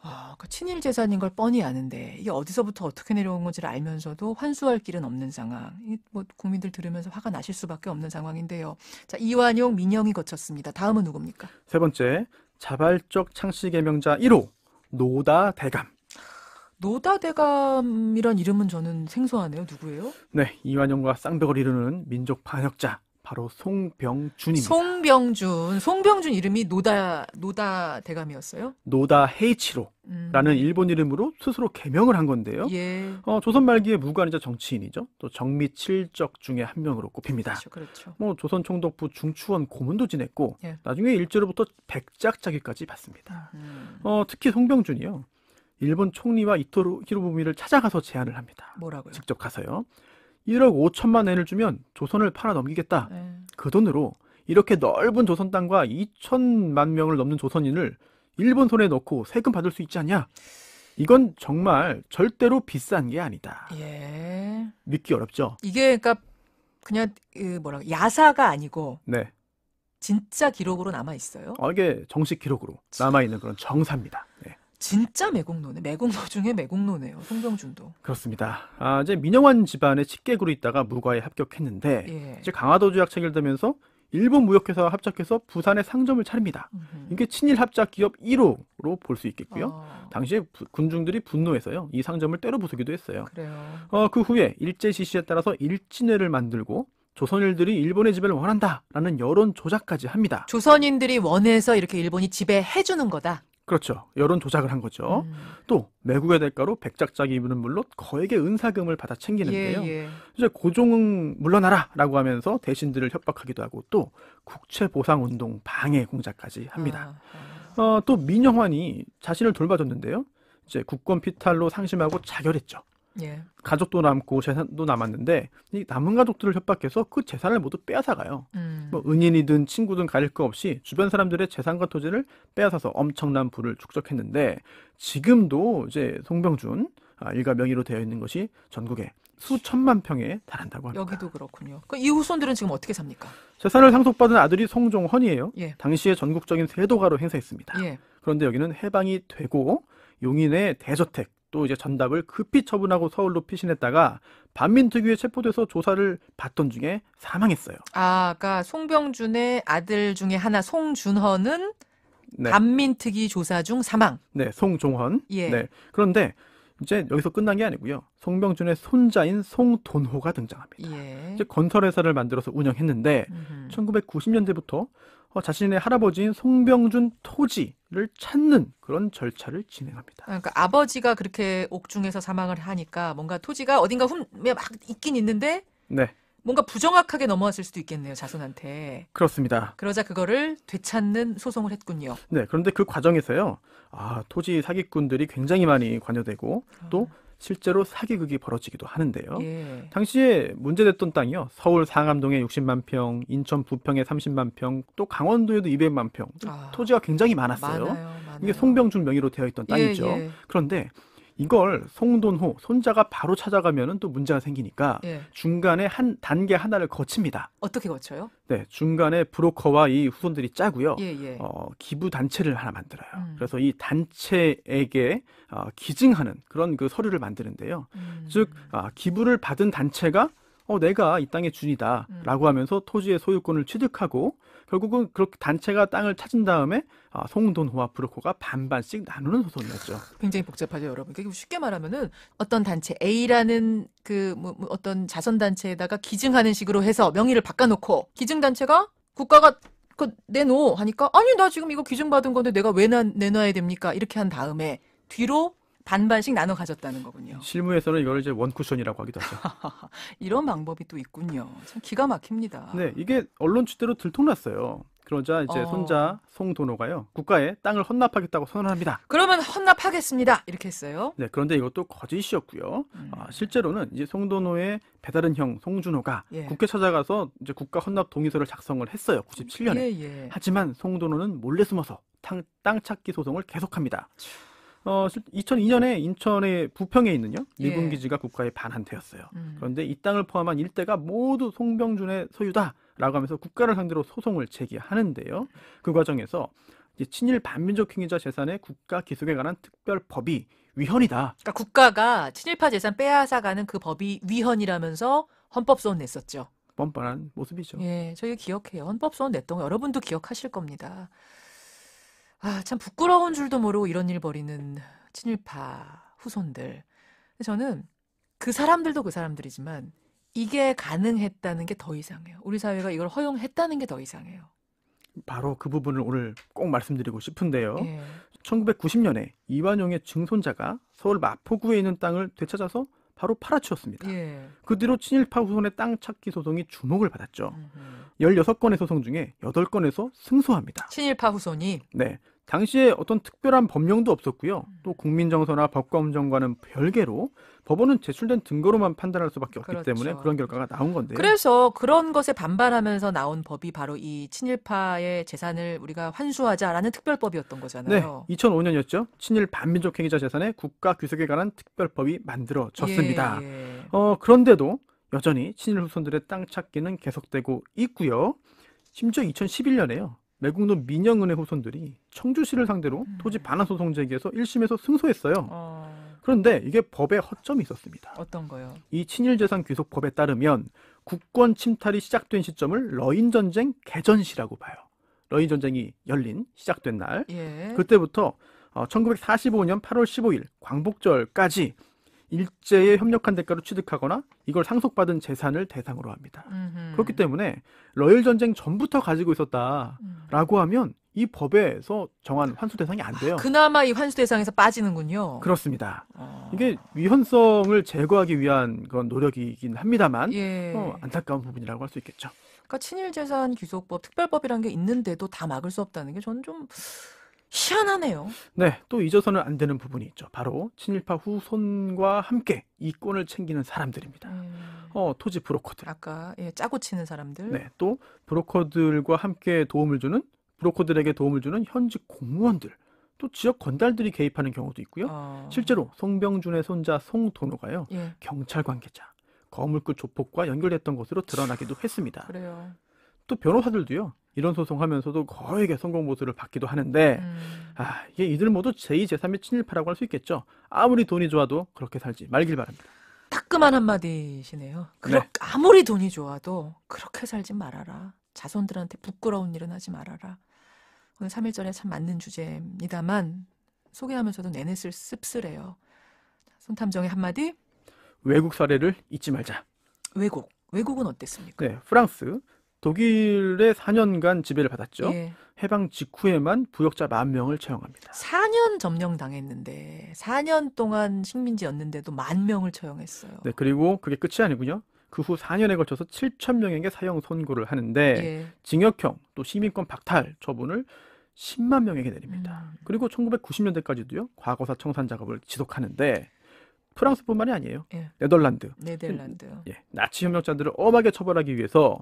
아, 그 친일 재산인 걸 뻔히 아는데 이게 어디서부터 어떻게 내려온 건지를 알면서도 환수할 길은 없는 상황. 뭐 국민들 들으면서 화가 나실 수밖에 없는 상황인데요. 자, 이완용, 민영이 거쳤습니다. 다음은 누굽니까? 세 번째, 자발적 창씨 개명자 1호 노다 대감. 노다 대감이란 이름은 저는 생소하네요. 누구예요? 네, 이완용과 쌍벽을 이루는 민족 반역자 바로 송병준입니다. 송병준. 송병준 이름이 노다 노다 대감이었어요? 노다 헤이치로라는 음. 일본 이름으로 스스로 개명을 한 건데요. 예. 어, 조선 말기의 무관이자 정치인이죠. 또 정미칠적 중에 한 명으로 꼽힙니다. 그렇죠. 그렇죠. 뭐 조선 총독부 중추원 고문도 지냈고 예. 나중에 일제로부터 백작자기까지 받습니다. 음. 어, 특히 송병준이요. 일본 총리와 이토로 히로부미를 찾아가서 제안을 합니다. 뭐라고요? 직접 가서요. 1억 5천만 엔을 주면 조선을 팔아 넘기겠다. 네. 그 돈으로 이렇게 넓은 조선 땅과 2천만 명을 넘는 조선인을 일본 손에 넣고 세금 받을 수 있지 않냐? 이건 정말 절대로 비싼 게 아니다. 예. 믿기 어렵죠. 이게 그러니까 그냥 그 뭐라 야사가 아니고 네. 진짜 기록으로 남아 있어요. 아, 이게 정식 기록으로 남아 있는 그런 정사입니다. 네. 진짜 매국노네. 매국노 중에 매국노네요. 송병준도. 그렇습니다. 아, 이제 민영환 집안의 직계으로 있다가 무과에 합격했는데 예. 이제 강화도 조약 체결되면서 일본 무역회사와 합작해서 부산에 상점을 차립니다. 음흠. 이게 친일 합작 기업 1호로 볼 수 있겠고요. 어. 당시에 부, 군중들이 분노해서요. 이 상점을 때려 부수기도 했어요. 그래요. 어, 그 후에 일제 시시에 따라서 일진회를 만들고 조선인들이 일본의 지배를 원한다라는 여론 조작까지 합니다. 조선인들이 원해서 이렇게 일본이 지배해 주는 거다. 그렇죠. 여론 조작을 한 거죠. 음. 또 매국의 대가로 백작작이 이는 물론 거액의 은사금을 받아 챙기는데요. 예, 예. 이제 고종은 물러나라라고 하면서 대신들을 협박하기도 하고 또 국채 보상 운동 방해 공작까지 합니다. 아, 아. 어, 또 민영환이 자신을 돌봐줬는데요. 이제 국권 피탈로 상심하고 자결했죠. 예. 가족도 남고 재산도 남았는데 이 남은 가족들을 협박해서 그 재산을 모두 빼앗아가요. 음. 뭐 은인이든 친구든 가릴 거 없이 주변 사람들의 재산과 토지를 빼앗아서 엄청난 부를 축적했는데 지금도 이제 송병준 아, 일가 명의로 되어 있는 것이 전국에 수천만 평에 달한다고 합니다. 여기도 그렇군요. 그이 후손들은 지금 어떻게 삽니까? 재산을 상속받은 아들이 송종헌이에요. 예. 당시에 전국적인 세도가로 행사했습니다. 예. 그런데 여기는 해방이 되고 용인의 대저택 또 이제 전답을 급히 처분하고 서울로 피신했다가 반민특위에 체포돼서 조사를 받던 중에 사망했어요. 아, 그러니까 송병준의 아들 중에 하나 송준헌은 네. 반민특위 조사 중 사망. 네, 송종헌. 예. 네. 그런데 이제 여기서 끝난 게 아니고요. 송병준의 손자인 송돈호가 등장합니다. 예. 이제 건설회사를 만들어서 운영했는데 음흠. 1990년대부터 어, 자신의 할아버지인 송병준 토지를 찾는 그런 절차를 진행합니다. 그러니까 아버지가 그렇게 옥중에서 사망을 하니까 뭔가 토지가 어딘가 훔막 있긴 있는데 네. 뭔가 부정확하게 넘어왔을 수도 있겠네요, 자손한테. 그렇습니다. 그러자 그거를 되찾는 소송을 했군요. 네, 그런데 그 과정에서요, 아, 토지 사기꾼들이 굉장히 많이 관여되고, 또 아. 실제로 사기극이 벌어지기도 하는데요. 예. 당시에 문제됐던 땅이요. 서울 상암동에 60만 평, 인천 부평에 30만 평, 또 강원도에도 200만 평. 아, 토지가 굉장히 많았어요. 많아요, 많아요. 이게 송병준 명의로 되어 있던 예, 땅이죠. 예, 예. 그런데 이걸 송돈호 손자가 바로 찾아가면은 또 문제가 생기니까 예. 중간에 한 단계 하나를 거칩니다. 어떻게 거쳐요? 네, 중간에 브로커와 이 후손들이 짜고요. 예예. 예. 어, 기부 단체를 하나 만들어요. 음. 그래서 이 단체에게 어, 기증하는 그런 그 서류를 만드는데요. 음. 즉 어, 기부를 받은 단체가 어, 내가 이 땅의 주인이다라고 음. 하면서 토지의 소유권을 취득하고 결국은 그렇게 단체가 땅을 찾은 다음에 아, 송돈호와 브로커가 반반씩 나누는 소송이었죠. 아, 굉장히 복잡하죠, 여러분. 그러 그러니까 쉽게 말하면은 어떤 단체 A라는 그뭐 뭐 어떤 자선 단체에다가 기증하는 식으로 해서 명의를 바꿔놓고 기증 단체가 국가가 그 내놓 하니까 아니 나 지금 이거 기증 받은 건데 내가 왜 나, 내놔야 됩니까? 이렇게 한 다음에 뒤로 반반씩 나눠 가졌다는 거군요. 실무에서는 이걸 이제 원쿠션이라고 하기도 하죠. 이런 방법이 또 있군요. 참 기가 막힙니다. 네, 이게 언론 취재로 들통났어요. 그러자 이제 어. 손자 송도노가요 국가에 땅을 헌납하겠다고 선언합니다. 그러면 헌납하겠습니다 이렇게 했어요. 네, 그런데 이것도 거짓이었고요. 음. 아, 실제로는 이제 송도노의 배다른 형 송준호가 예. 국회 찾아가서 이제 국가 헌납 동의서를 작성을 했어요. 97년에. 예, 예. 하지만 송도노는 몰래 숨어서 땅, 땅 찾기 소송을 계속합니다. 어, 2002년에 인천의 부평에 있는요 예. 미군 기지가 국가에 반환되었어요. 음. 그런데 이 땅을 포함한 일대가 모두 송병준의 소유다라고 하면서 국가를 상대로 소송을 제기하는데요. 그 과정에서 이제 친일 반민족 행위자 재산의 국가 기속에 관한 특별법이 위헌이다. 그러니까 국가가 친일파 재산 빼앗아가는 그 법이 위헌이라면서 헌법소원 냈었죠. 뻔뻔한 모습이죠. 예, 저희 기억해요. 헌법소원 냈던 거 여러분도 기억하실 겁니다. 아, 참 부끄러운 줄도 모르고 이런 일 벌이는 친일파 후손들. 저는 그 사람들도 그 사람들이지만 이게 가능했다는 게 더 이상해요. 우리 사회가 이걸 허용했다는 게 더 이상해요. 바로 그 부분을 오늘 꼭 말씀드리고 싶은데요. 예. 1990년에 이완용의 증손자가 서울 마포구에 있는 땅을 되찾아서 바로 팔아치웠습니다. 예. 그 뒤로 친일파 후손의 땅 찾기 소송이 주목을 받았죠. 음흠. 16건의 소송 중에 8건에서 승소합니다. 친일파 후손이? 네. 당시에 어떤 특별한 법령도 없었고요. 또 음. 국민정서나 법과음정과는 별개로 법원은 제출된 증거로만 판단할 수밖에 없기 그렇죠. 때문에 그런 결과가 나온 건데요. 그래서 그런 것에 반발하면서 나온 법이 바로 이 친일파의 재산을 우리가 환수하자라는 특별법이었던 거잖아요. 네, 2005년이었죠. 친일 반민족 행위자 재산의 국가 규석에 관한 특별법이 만들어졌습니다. 예, 예. 어, 그런데도 여전히 친일 후손들의 땅 찾기는 계속되고 있고요. 심지어 2011년에요. 매국노 민영은행 후손들이 청주시를 상대로 음. 토지 반환 소송 제기에서 1심에서 승소했어요. 어... 그런데 이게 법에 허점이 있었습니다. 어떤 거요? 이 친일재산 귀속법에 따르면 국권 침탈이 시작된 시점을 러인 전쟁 개전시라고 봐요. 러인 전쟁이 열린 시작된 날, 예. 그때부터 1945년 8월 15일 광복절까지 일제에 협력한 대가로 취득하거나 이걸 상속받은 재산을 대상으로 합니다. 음흠. 그렇기 때문에 러일 전쟁 전부터 가지고 있었다라고 음. 하면 이 법에서 정한 환수 대상이 안 돼요. 아, 그나마 이 환수 대상에서 빠지는군요. 그렇습니다. 어. 이게 위헌성을 제거하기 위한 그런 노력이긴 합니다만 예. 어, 안타까운 부분이라고 할 수 있겠죠. 그러니까 친일 재산 귀속법 특별법이라는 게 있는데도 다 막을 수 없다는 게 저는 좀 희한하네요. 네, 또 잊어서는 안 되는 부분이 있죠. 바로 친일파 후손과 함께 이권을 챙기는 사람들입니다. 음. 어, 토지 브로커들. 아까 예, 짜고 치는 사람들. 네, 또 브로커들과 함께 도움을 주는 브로커들에게 도움을 주는 현직 공무원들. 또 지역 건달들이 개입하는 경우도 있고요. 어. 실제로 송병준의 손자 송돈호가요. 예. 경찰 관계자, 거물급 조폭과 연결됐던 것으로 드러나기도 했습니다. 그래요. 또 변호사들도요. 이런 소송하면서도 거액의 성공 보수를 받기도 하는데 음. 아, 이게 이들 모두 제2, 제3의 친일파라고 할 수 있겠죠. 아무리 돈이 좋아도 그렇게 살지 말길 바랍니다. 따끔한 한마디시네요. 그렇, 네. 아무리 돈이 좋아도 그렇게 살지 말아라. 자손들한테 부끄러운 일은 하지 말아라. 오늘 3일절에 참 맞는 주제입니다만 소개하면서도 내내 쓸 씁쓸해요. 손탐정의 한마디. 외국 사례를 잊지 말자. 외국. 외국은 어땠습니까? 네, 프랑스. 독일의 4년간 지배를 받았죠. 예. 해방 직후에만 부역자 1만 명을 채용합니다. 4년 점령당했는데 4년 동안 식민지였는데도 1만 명을 채용했어요. 네, 그리고 그게 끝이 아니군요. 그 후 4년에 걸쳐서 7천 명에게 사형 선고를 하는데 예. 징역형 또 시민권 박탈 처분을 10만 명에게 내립니다. 음. 그리고 1990년대까지도요. 과거사 청산 작업을 지속하는데 프랑스뿐만이 아니에요. 예. 네덜란드, 네덜란드, 예, 나치 협력자들을 엄하게 처벌하기 위해서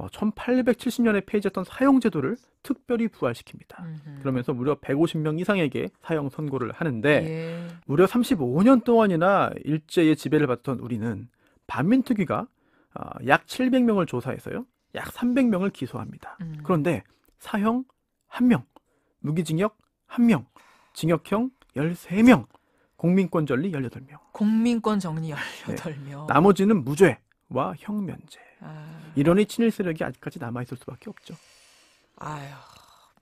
어, 1870년에 폐지했던 사형제도를 특별히 부활시킵니다. 음흠. 그러면서 무려 150명 이상에게 사형 선고를 하는데 예. 무려 35년 동안이나 일제의 지배를 받던 우리는 반민특위가 어, 약 700명을 조사해서요. 약 300명을 기소합니다. 음. 그런데 사형 1명, 무기징역 1명, 징역형 13명, 공민권 전리 18명. 공민권 정리 18명. 네. 나머지는 무죄와 형면제. 아. 이러니 친일 세력이 아직까지 남아 있을 수밖에 없죠. 아휴.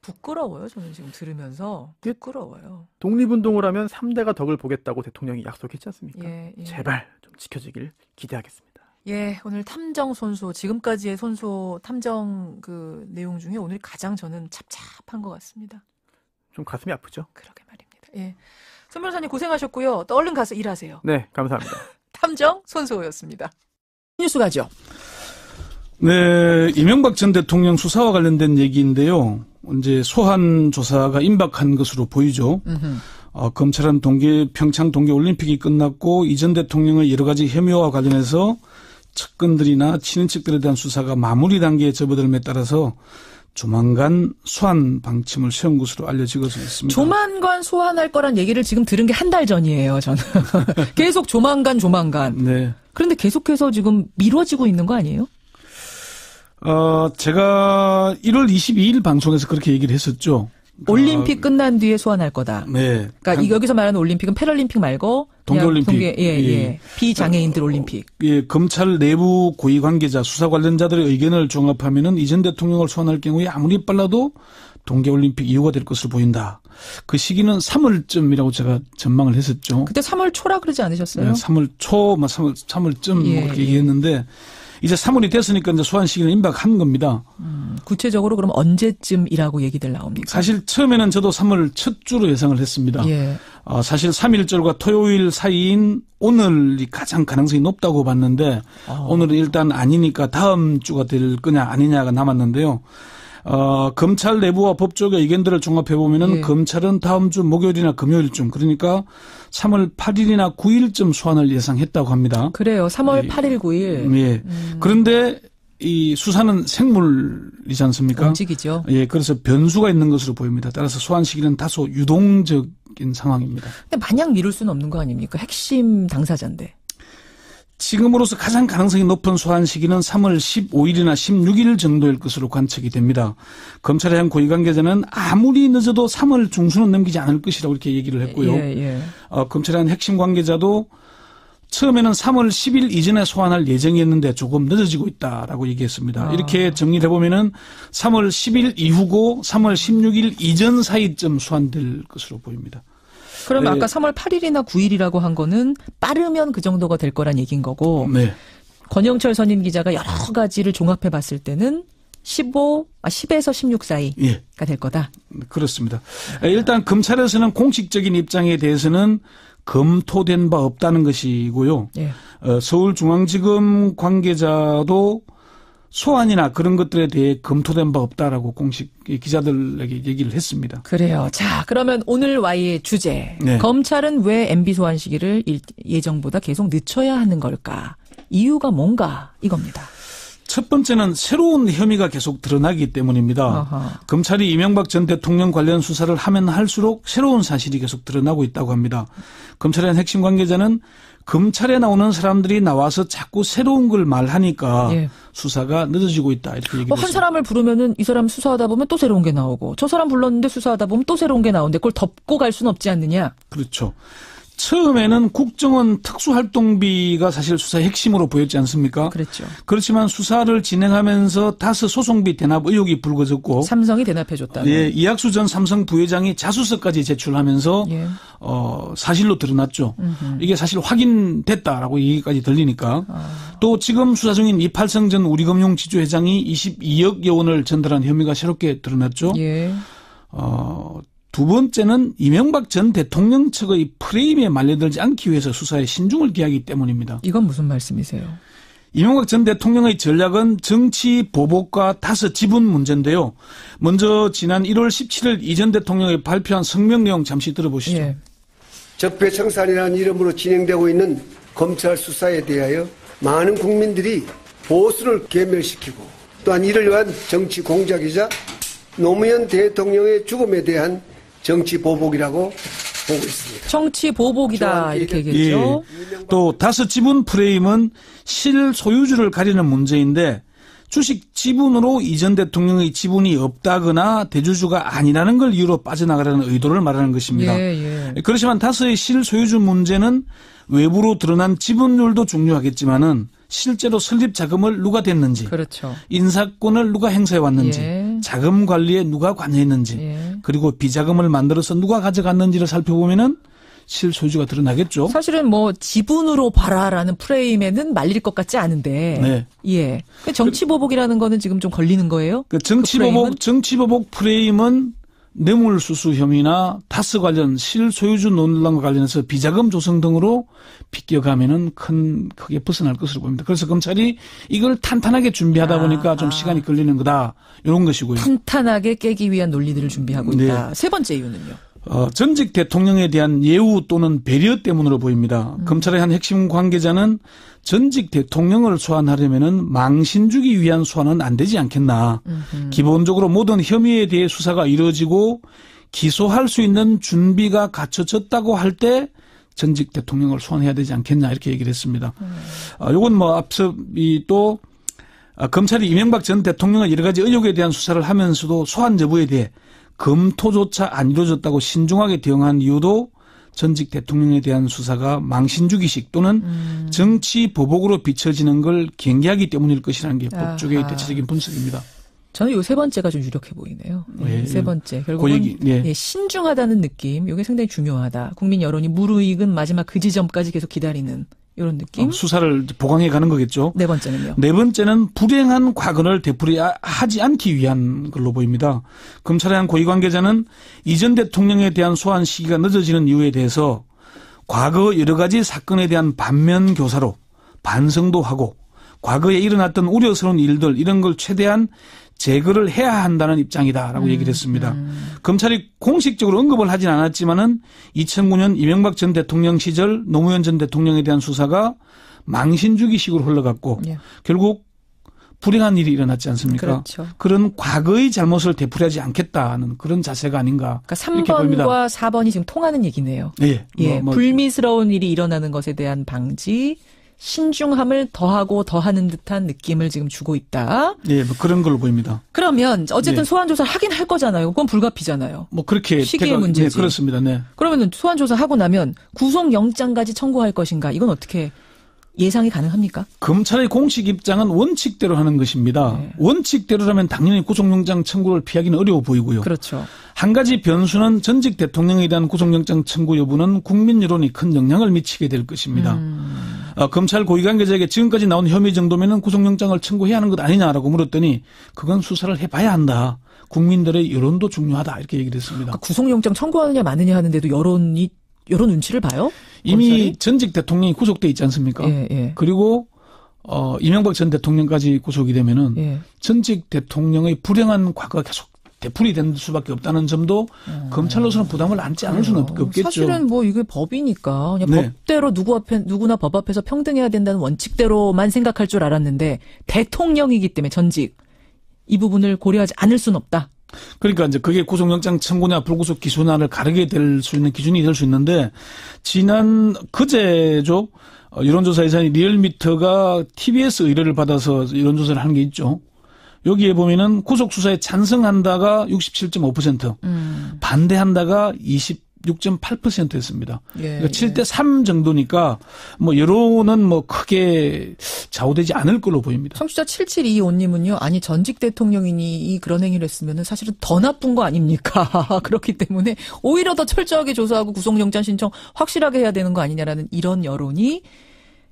부끄러워요. 저는 지금 들으면서 그 부끄러워요. 독립운동을 하면 3대가 덕을 보겠다고 대통령이 약속했지 않습니까? 예, 예. 제발 좀 지켜지길 기대하겠습니다. 예, 오늘 탐정 손소 지금까지의 손소 탐정 그 내용 중에 오늘 가장 저는 찹찹한 것 같습니다. 좀 가슴이 아프죠? 그러게 말입니다. 예, 손 변호사님 고생하셨고요. 또 얼른 가서 일하세요. 네, 감사합니다. 탐정 손소였습니다. 뉴스 가죠. 네, 이명박 전 대통령 수사와 관련된 얘기인데요. 이제 소환 조사가 임박한 것으로 보이죠. 어, 검찰은 동계 평창 동계 올림픽이 끝났고 이전 대통령의 여러 가지 혐의와 관련해서 측근들이나 친인척들에 대한 수사가 마무리 단계에 접어들음에 따라서 조만간 소환 방침을 세운 것으로 알려지고 있습니다. 조만간 소환할 거란 얘기를 지금 들은 게 한 달 전이에요, 저는. 계속 조만간 조만간. 네. 그런데 계속해서 지금 미뤄지고 있는 거 아니에요? 어, 제가 1월 22일 방송에서 그렇게 얘기를 했었죠. 그 올림픽 어, 끝난 뒤에 소환할 거다. 네. 그러니까 한, 여기서 말하는 올림픽은 패럴림픽 말고 동계올림픽, 동계, 예, 예, 예. 비장애인들 올림픽. 어, 예, 검찰 내부 고위 관계자, 수사 관련자들의 의견을 종합하면은 이전 대통령을 소환할 경우에 아무리 빨라도 동계올림픽 이후가 될 것으로 보인다. 그 시기는 3월쯤이라고 제가 전망을 했었죠. 그때 3월 초라 그러지 않으셨어요? 네, 3월 초, 막 뭐 3월, 3월쯤 예, 뭐 그렇게 예. 얘기했는데 이제 3월이 됐으니까 이제 소환 시기는 임박한 겁니다. 음, 구체적으로 그럼 언제쯤이라고 얘기들 나옵니까? 사실 처음에는 저도 3월 첫 주로 예상을 했습니다. 예. 어, 사실 3일절과 토요일 사이인 오늘이 가장 가능성이 높다고 봤는데 어. 오늘은 일단 아니니까 다음 주가 될 거냐 아니냐가 남았는데요. 어, 검찰 내부와 법조계 의견들을 종합해 보면은 예. 검찰은 다음 주 목요일이나 금요일쯤 그러니까 3월 8일이나 9일쯤 소환을 예상했다고 합니다. 그래요. 3월 예. 8일 9일. 예. 음. 그런데 이 수사는 생물이지 않습니까? 움직이죠. 예, 그래서 변수가 있는 것으로 보입니다. 따라서 소환 시기는 다소 유동적인 상황입니다. 근데 마냥 미룰 수는 없는 거 아닙니까? 핵심 당사자인데. 지금으로서 가장 가능성이 높은 소환 시기는 3월 15일이나 16일 정도일 것으로 관측이 됩니다. 검찰의 한 고위 관계자는 아무리 늦어도 3월 중순은 넘기지 않을 것이라고 이렇게 얘기를 했고요. 예, 예. 어, 검찰의 한 핵심 관계자도 처음에는 3월 10일 이전에 소환할 예정이었는데 조금 늦어지고 있다라고 얘기했습니다. 아. 이렇게 정리를 해보면은 3월 10일 이후고 3월 16일 이전 사이쯤 소환될 것으로 보입니다. 그러면 네. 아까 3월 8일이나 9일이라고 한 거는 빠르면 그 정도가 될 거란 얘기인 거고 네. 권영철 선임 기자가 여러 가지를 종합해 봤을 때는 15, 아, 10에서 16 예. 사이가 예. 될 거다. 그렇습니다. 일단 검찰에서는 공식적인 입장에 대해서는 검토된 바 없다는 것이고요. 예. 어, 서울중앙지검 관계자도 소환이나 그런 것들에 대해 검토된 바 없다라고 공식 기자들에게 얘기를 했습니다. 그래요. 자, 그러면 오늘 와이의 주제. 네. 검찰은 왜 MB 소환 시기를 예정보다 계속 늦춰야 하는 걸까? 이유가 뭔가? 이겁니다. 첫 번째는 새로운 혐의가 계속 드러나기 때문입니다. 아하. 검찰이 이명박 전 대통령 관련 수사를 하면 할수록 새로운 사실이 계속 드러나고 있다고 합니다. 검찰의 핵심 관계자는 검찰에 나오는 사람들이 나와서 자꾸 새로운 걸 말하니까 예. 수사가 늦어지고 있다 이렇게 얘기한 뭐 사람을 부르면은 이 사람 수사하다 보면 또 새로운 게 나오고 저 사람 불렀는데 수사하다 보면 또 새로운 게 나오는데 그걸 덮고 갈 수는 없지 않느냐. 그렇죠. 처음에는 국정원 특수활동비가 사실 수사의 핵심으로 보였지 않습니까? 그렇죠. 그렇지만 수사를 진행하면서 다스 소송비 대납 의혹이 불거졌고 삼성이 대납해줬다. 예, 이학수 전 삼성 부회장이 자수서까지 제출하면서 예. 어, 사실로 드러났죠. 음흠. 이게 사실 확인됐다라고 얘기까지 들리니까 아. 또 지금 수사 중인 이팔성 전 우리금융지주회장이 22억여 원을 전달한 혐의가 새롭게 드러났죠. 예. 어, 두 번째는 이명박 전 대통령 측의 프레임에 말려들지 않기 위해서 수사에 신중을 기하기 때문입니다. 이건 무슨 말씀이세요? 이명박 전 대통령의 전략은 정치 보복과 다섯 지분 문제인데요. 먼저 지난 1월 17일 이 전 대통령이 발표한 성명 내용 잠시 들어보시죠. 예. 적폐청산이라는 이름으로 진행되고 있는 검찰 수사에 대하여 많은 국민들이 보수를 개멸시키고 또한 이를 위한 정치 공작이자 노무현 대통령의 죽음에 대한 정치 보복이라고 보고 있습니다. 정치 보복이다 이렇게 얘기했죠. 예. 또 다섯 지분 프레임은 실소유주를 가리는 문제인데 주식 지분으로 이전 대통령의 지분이 없다거나 대주주가 아니라는 걸 이유로 빠져나가려는 의도를 말하는 것입니다. 예, 예. 그렇지만 다수의 실소유주 문제는 외부로 드러난 지분율도 중요하겠지만은 실제로 설립 자금을 누가 댔는지, 그렇죠. 인사권을 누가 행사해 왔는지, 예. 자금 관리에 누가 관여했는지 예. 그리고 비자금을 만들어서 누가 가져갔는지를 살펴보면은 실소유주가 드러나겠죠. 사실은 뭐 지분으로 봐라라는 프레임에는 말릴 것 같지 않은데. 네. 예. 그 정치 보복이라는 거는 지금 좀 걸리는 거예요? 그 정치 보복 정치 그 보복 프레임은 뇌물수수 혐의나 다스 관련 실소유주 논란과 관련해서 비자금 조성 등으로 빗겨가면은 큰 크게 벗어날 것으로 보입니다. 그래서 검찰이 이걸 탄탄하게 준비하다 아, 보니까 아, 좀 아. 시간이 걸리는 거다 이런 것이고요. 탄탄하게 깨기 위한 논리들을 준비하고 있다. 네. 세 번째 이유는요. 어, 전직 대통령에 대한 예우 또는 배려 때문으로 보입니다. 음. 검찰의 한 핵심 관계자는 전직 대통령을 소환하려면은 망신 주기 위한 소환은 안 되지 않겠나. 음흠. 기본적으로 모든 혐의에 대해 수사가 이루어지고 기소할 수 있는 준비가 갖춰졌다고 할 때 전직 대통령을 소환해야 되지 않겠냐 이렇게 얘기를 했습니다. 음. 어, 요건 뭐 앞서 이또 아, 검찰이 이명박 전 대통령의 여러 가지 의혹에 대한 수사를 하면서도 소환 여부에 대해 검토조차 안 이루어졌다고 신중하게 대응한 이유도 전직 대통령에 대한 수사가 망신주기식 또는 음. 정치 보복으로 비춰지는 걸 경계하기 때문일 것이라는 게 법조계의 아하. 대체적인 분석입니다. 저는 요 세 번째가 좀 유력해 보이네요. 네, 예, 세 예. 번째 그 결국은 그 예. 예, 신중하다는 느낌, 이게 상당히 중요하다. 국민 여론이 무르익은 마지막 그 지점까지 계속 기다리는 이런 느낌. 어, 수사를 보강해 가는 거겠죠. 네 번째는요. 네 번째는 불행한 과거를 되풀이하지 않기 위한 걸로 보입니다. 검찰의 한 고위 관계자는 이전 대통령에 대한 소환 시기가 늦어지는 이유에 대해서 과거 여러 가지 사건에 대한 반면 교사로 반성도 하고 과거에 일어났던 우려스러운 일들 이런 걸 최대한 제거를 해야 한다는 입장이다라고 음, 얘기를 했습니다. 음. 검찰이 공식적으로 언급을 하진 않았지만은 2009년 이명박 전 대통령 시절 노무현 전 대통령에 대한 수사가 망신주기식으로 흘러갔고 예. 결국 불행한 일이 일어났지 않습니까? 그렇죠. 그런 과거의 잘못을 되풀이하지 않겠다는 그런 자세가 아닌가. 그러니까 3번과 4번이 지금 통하는 얘기네요. 예. 뭐, 예. 뭐, 뭐. 불미스러운 일이 일어나는 것에 대한 방지, 신중함을 더하고 더하는 듯한 느낌을 지금 주고 있다. 예, 뭐 그런 걸로 보입니다. 그러면 어쨌든 예. 네. 소환 조사를 하긴 할 거잖아요. 그건 불가피잖아요. 뭐 그렇게 시기의 태가, 네, 문제지. 네, 그렇습니다. 네. 그러면 소환 조사하고 나면 구속 영장까지 청구할 것인가? 이건 어떻게 예상이 가능합니까? 검찰의 공식 입장은 원칙대로 하는 것입니다. 네. 원칙대로라면 당연히 구속영장 청구를 피하기는 어려워 보이고요. 그렇죠. 한 가지 변수는 전직 대통령에 대한 구속영장 청구 여부는 국민 여론이 큰 영향을 미치게 될 것입니다. 음. 어, 검찰 고위관계자에게 지금까지 나온 혐의 정도면 구속영장을 청구해야 하는 것 아니냐라고 물었더니 그건 수사를 해봐야 한다. 국민들의 여론도 중요하다 이렇게 얘기를 했습니다. 그 구속영장 청구하느냐 마느냐 하는데도 여론이 여론 눈치를 봐요? 이미 검찰이? 전직 대통령이 구속돼 있지 않습니까? 예, 예. 그리고 어, 이명박 전 대통령까지 구속이 되면은 예. 전직 대통령의 불행한 과거가 계속 대풀이 되는 수밖에 없다는 점도 음. 검찰로서는 부담을 안지 않을 수는 그래요. 없겠죠. 사실은 뭐 이게 법이니까 그냥 네. 법대로 누구 앞에 누구나 법 앞에서 평등해야 된다는 원칙대로만 생각할 줄 알았는데 대통령이기 때문에 전직 이 부분을 고려하지 않을 수는 없다. 그러니까 이제 그게 구속영장 청구냐 불구속 기소냐를 가르게 될 수 있는 기준이 될 수 있는데 지난 그제죠 어, 여론조사 예산이 리얼미터가 TBS 의뢰를 받아서 여론조사를 한게 있죠. 여기에 보면은 구속 수사에 찬성한다가 67.5%, 음. 반대한다가 20 6.8%였습니다. 예, 그러니까 7대 3 예. 정도니까 뭐 여론은 뭐 크게 좌우되지 않을 걸로 보입니다. 청취자 7725님은요. 아니 전직 대통령이니 그런 행위를 했으면 사실은 더 나쁜 거 아닙니까? 그렇기 때문에 오히려 더 철저하게 조사하고 구속영장 신청 확실하게 해야 되는 거 아니냐라는 이런 여론이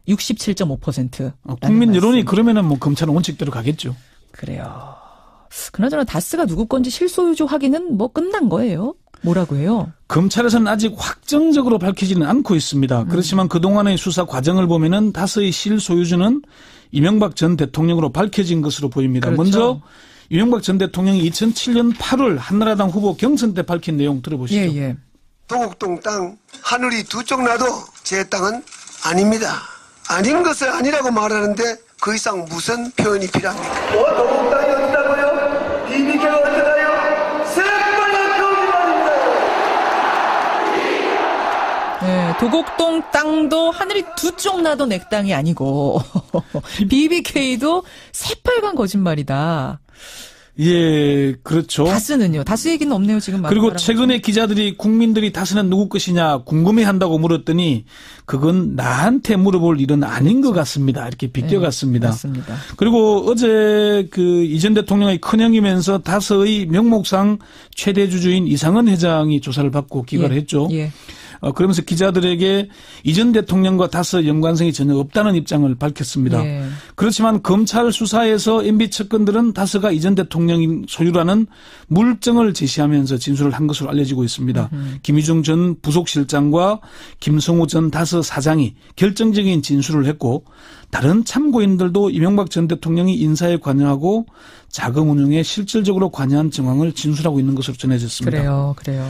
67.5%. 아, 국민 여론이 그러면은 뭐 검찰은 원칙대로 가겠죠. 그래요. 그나저나 다스가 누구 건지 실소유주 확인은 뭐 끝난 거예요? 뭐라고 해요? 검찰에서는 아직 확정적으로 밝히지는 않고 있습니다. 음. 그렇지만 그동안의 수사 과정을 보면은 다스의 실소유주는 이명박 전 대통령으로 밝혀진 것으로 보입니다. 그렇죠. 먼저 이명박 전 대통령이 2007년 8월 한나라당 후보 경선 때 밝힌 내용 들어보시죠. 예, 예. 도곡동 땅 하늘이 두 쪽 나도 제 땅은 아닙니다. 아닌 것을 아니라고 말하는데 그 이상 무슨 표현이 필요합니까? 뭐 노동당이 어다고요비비가 어디다요? 도곡동 땅도 하늘이 두 쪽나도내땅이 아니고 BBK도 새빨간 거짓말이다. 예, 그렇죠. 다스는요. 다스 얘기는 없네요, 지금. 그리고 최근에 기자들이 국민들이 다스는 누구 것이냐 궁금해 한다고 물었더니 그건 나한테 물어볼 일은 아닌 것 같습니다. 이렇게 비껴갔습니다. 예, 네, 맞습니다. 그리고 어제 그 이전 대통령의 큰형이면서 다스의 명목상 최대 주주인 이상은 회장이 조사를 받고 기각을 예, 했죠. 예. 어, 그러면서 기자들에게 이전 대통령과 다소 연관성이 전혀 없다는 입장을 밝혔습니다. 예. 그렇지만 검찰 수사에서 MB 측근들은 다스가 이전 대통령 소유라는 물증을 제시하면서 진술을 한 것으로 알려지고 있습니다. 음. 김희중 전 부속실장과 김성우 전 다스 사장이 결정적인 진술을 했고 다른 참고인들도 이명박 전 대통령이 인사에 관여하고 자금 운용에 실질적으로 관여한 정황을 진술하고 있는 것으로 전해졌습니다. 그래요, 그래요.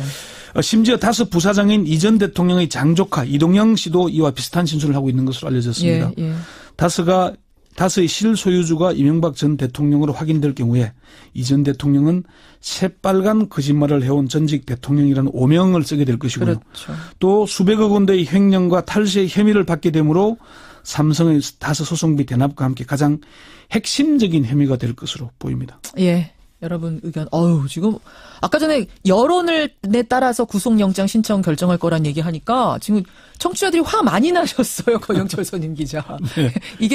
어, 심지어 다수 부사장인 이 전 대통령의 장조카 이동영 씨도 이와 비슷한 진술을 하고 있는 것으로 알려졌습니다. 예, 예. 다스가 다스의 실소유주가 이명박 전 대통령으로 확인될 경우에 이 전 대통령은 새빨간 거짓말을 해온 전직 대통령이라는 오명을 쓰게 될 것이고요. 그렇죠. 또 수백억 원대의 횡령과 탈세 혐의를 받게 되므로 삼성의 다스 소송비 대납과 함께 가장 핵심적인 혐의가 될 것으로 보입니다. 예. 여러분 의견. 어우 지금 아까 전에 여론을 에 따라서 구속영장 신청 결정할 거란 얘기하니까 지금 청취자들이 화 많이 나셨어요. 거영철 선임 기자. 네. 이게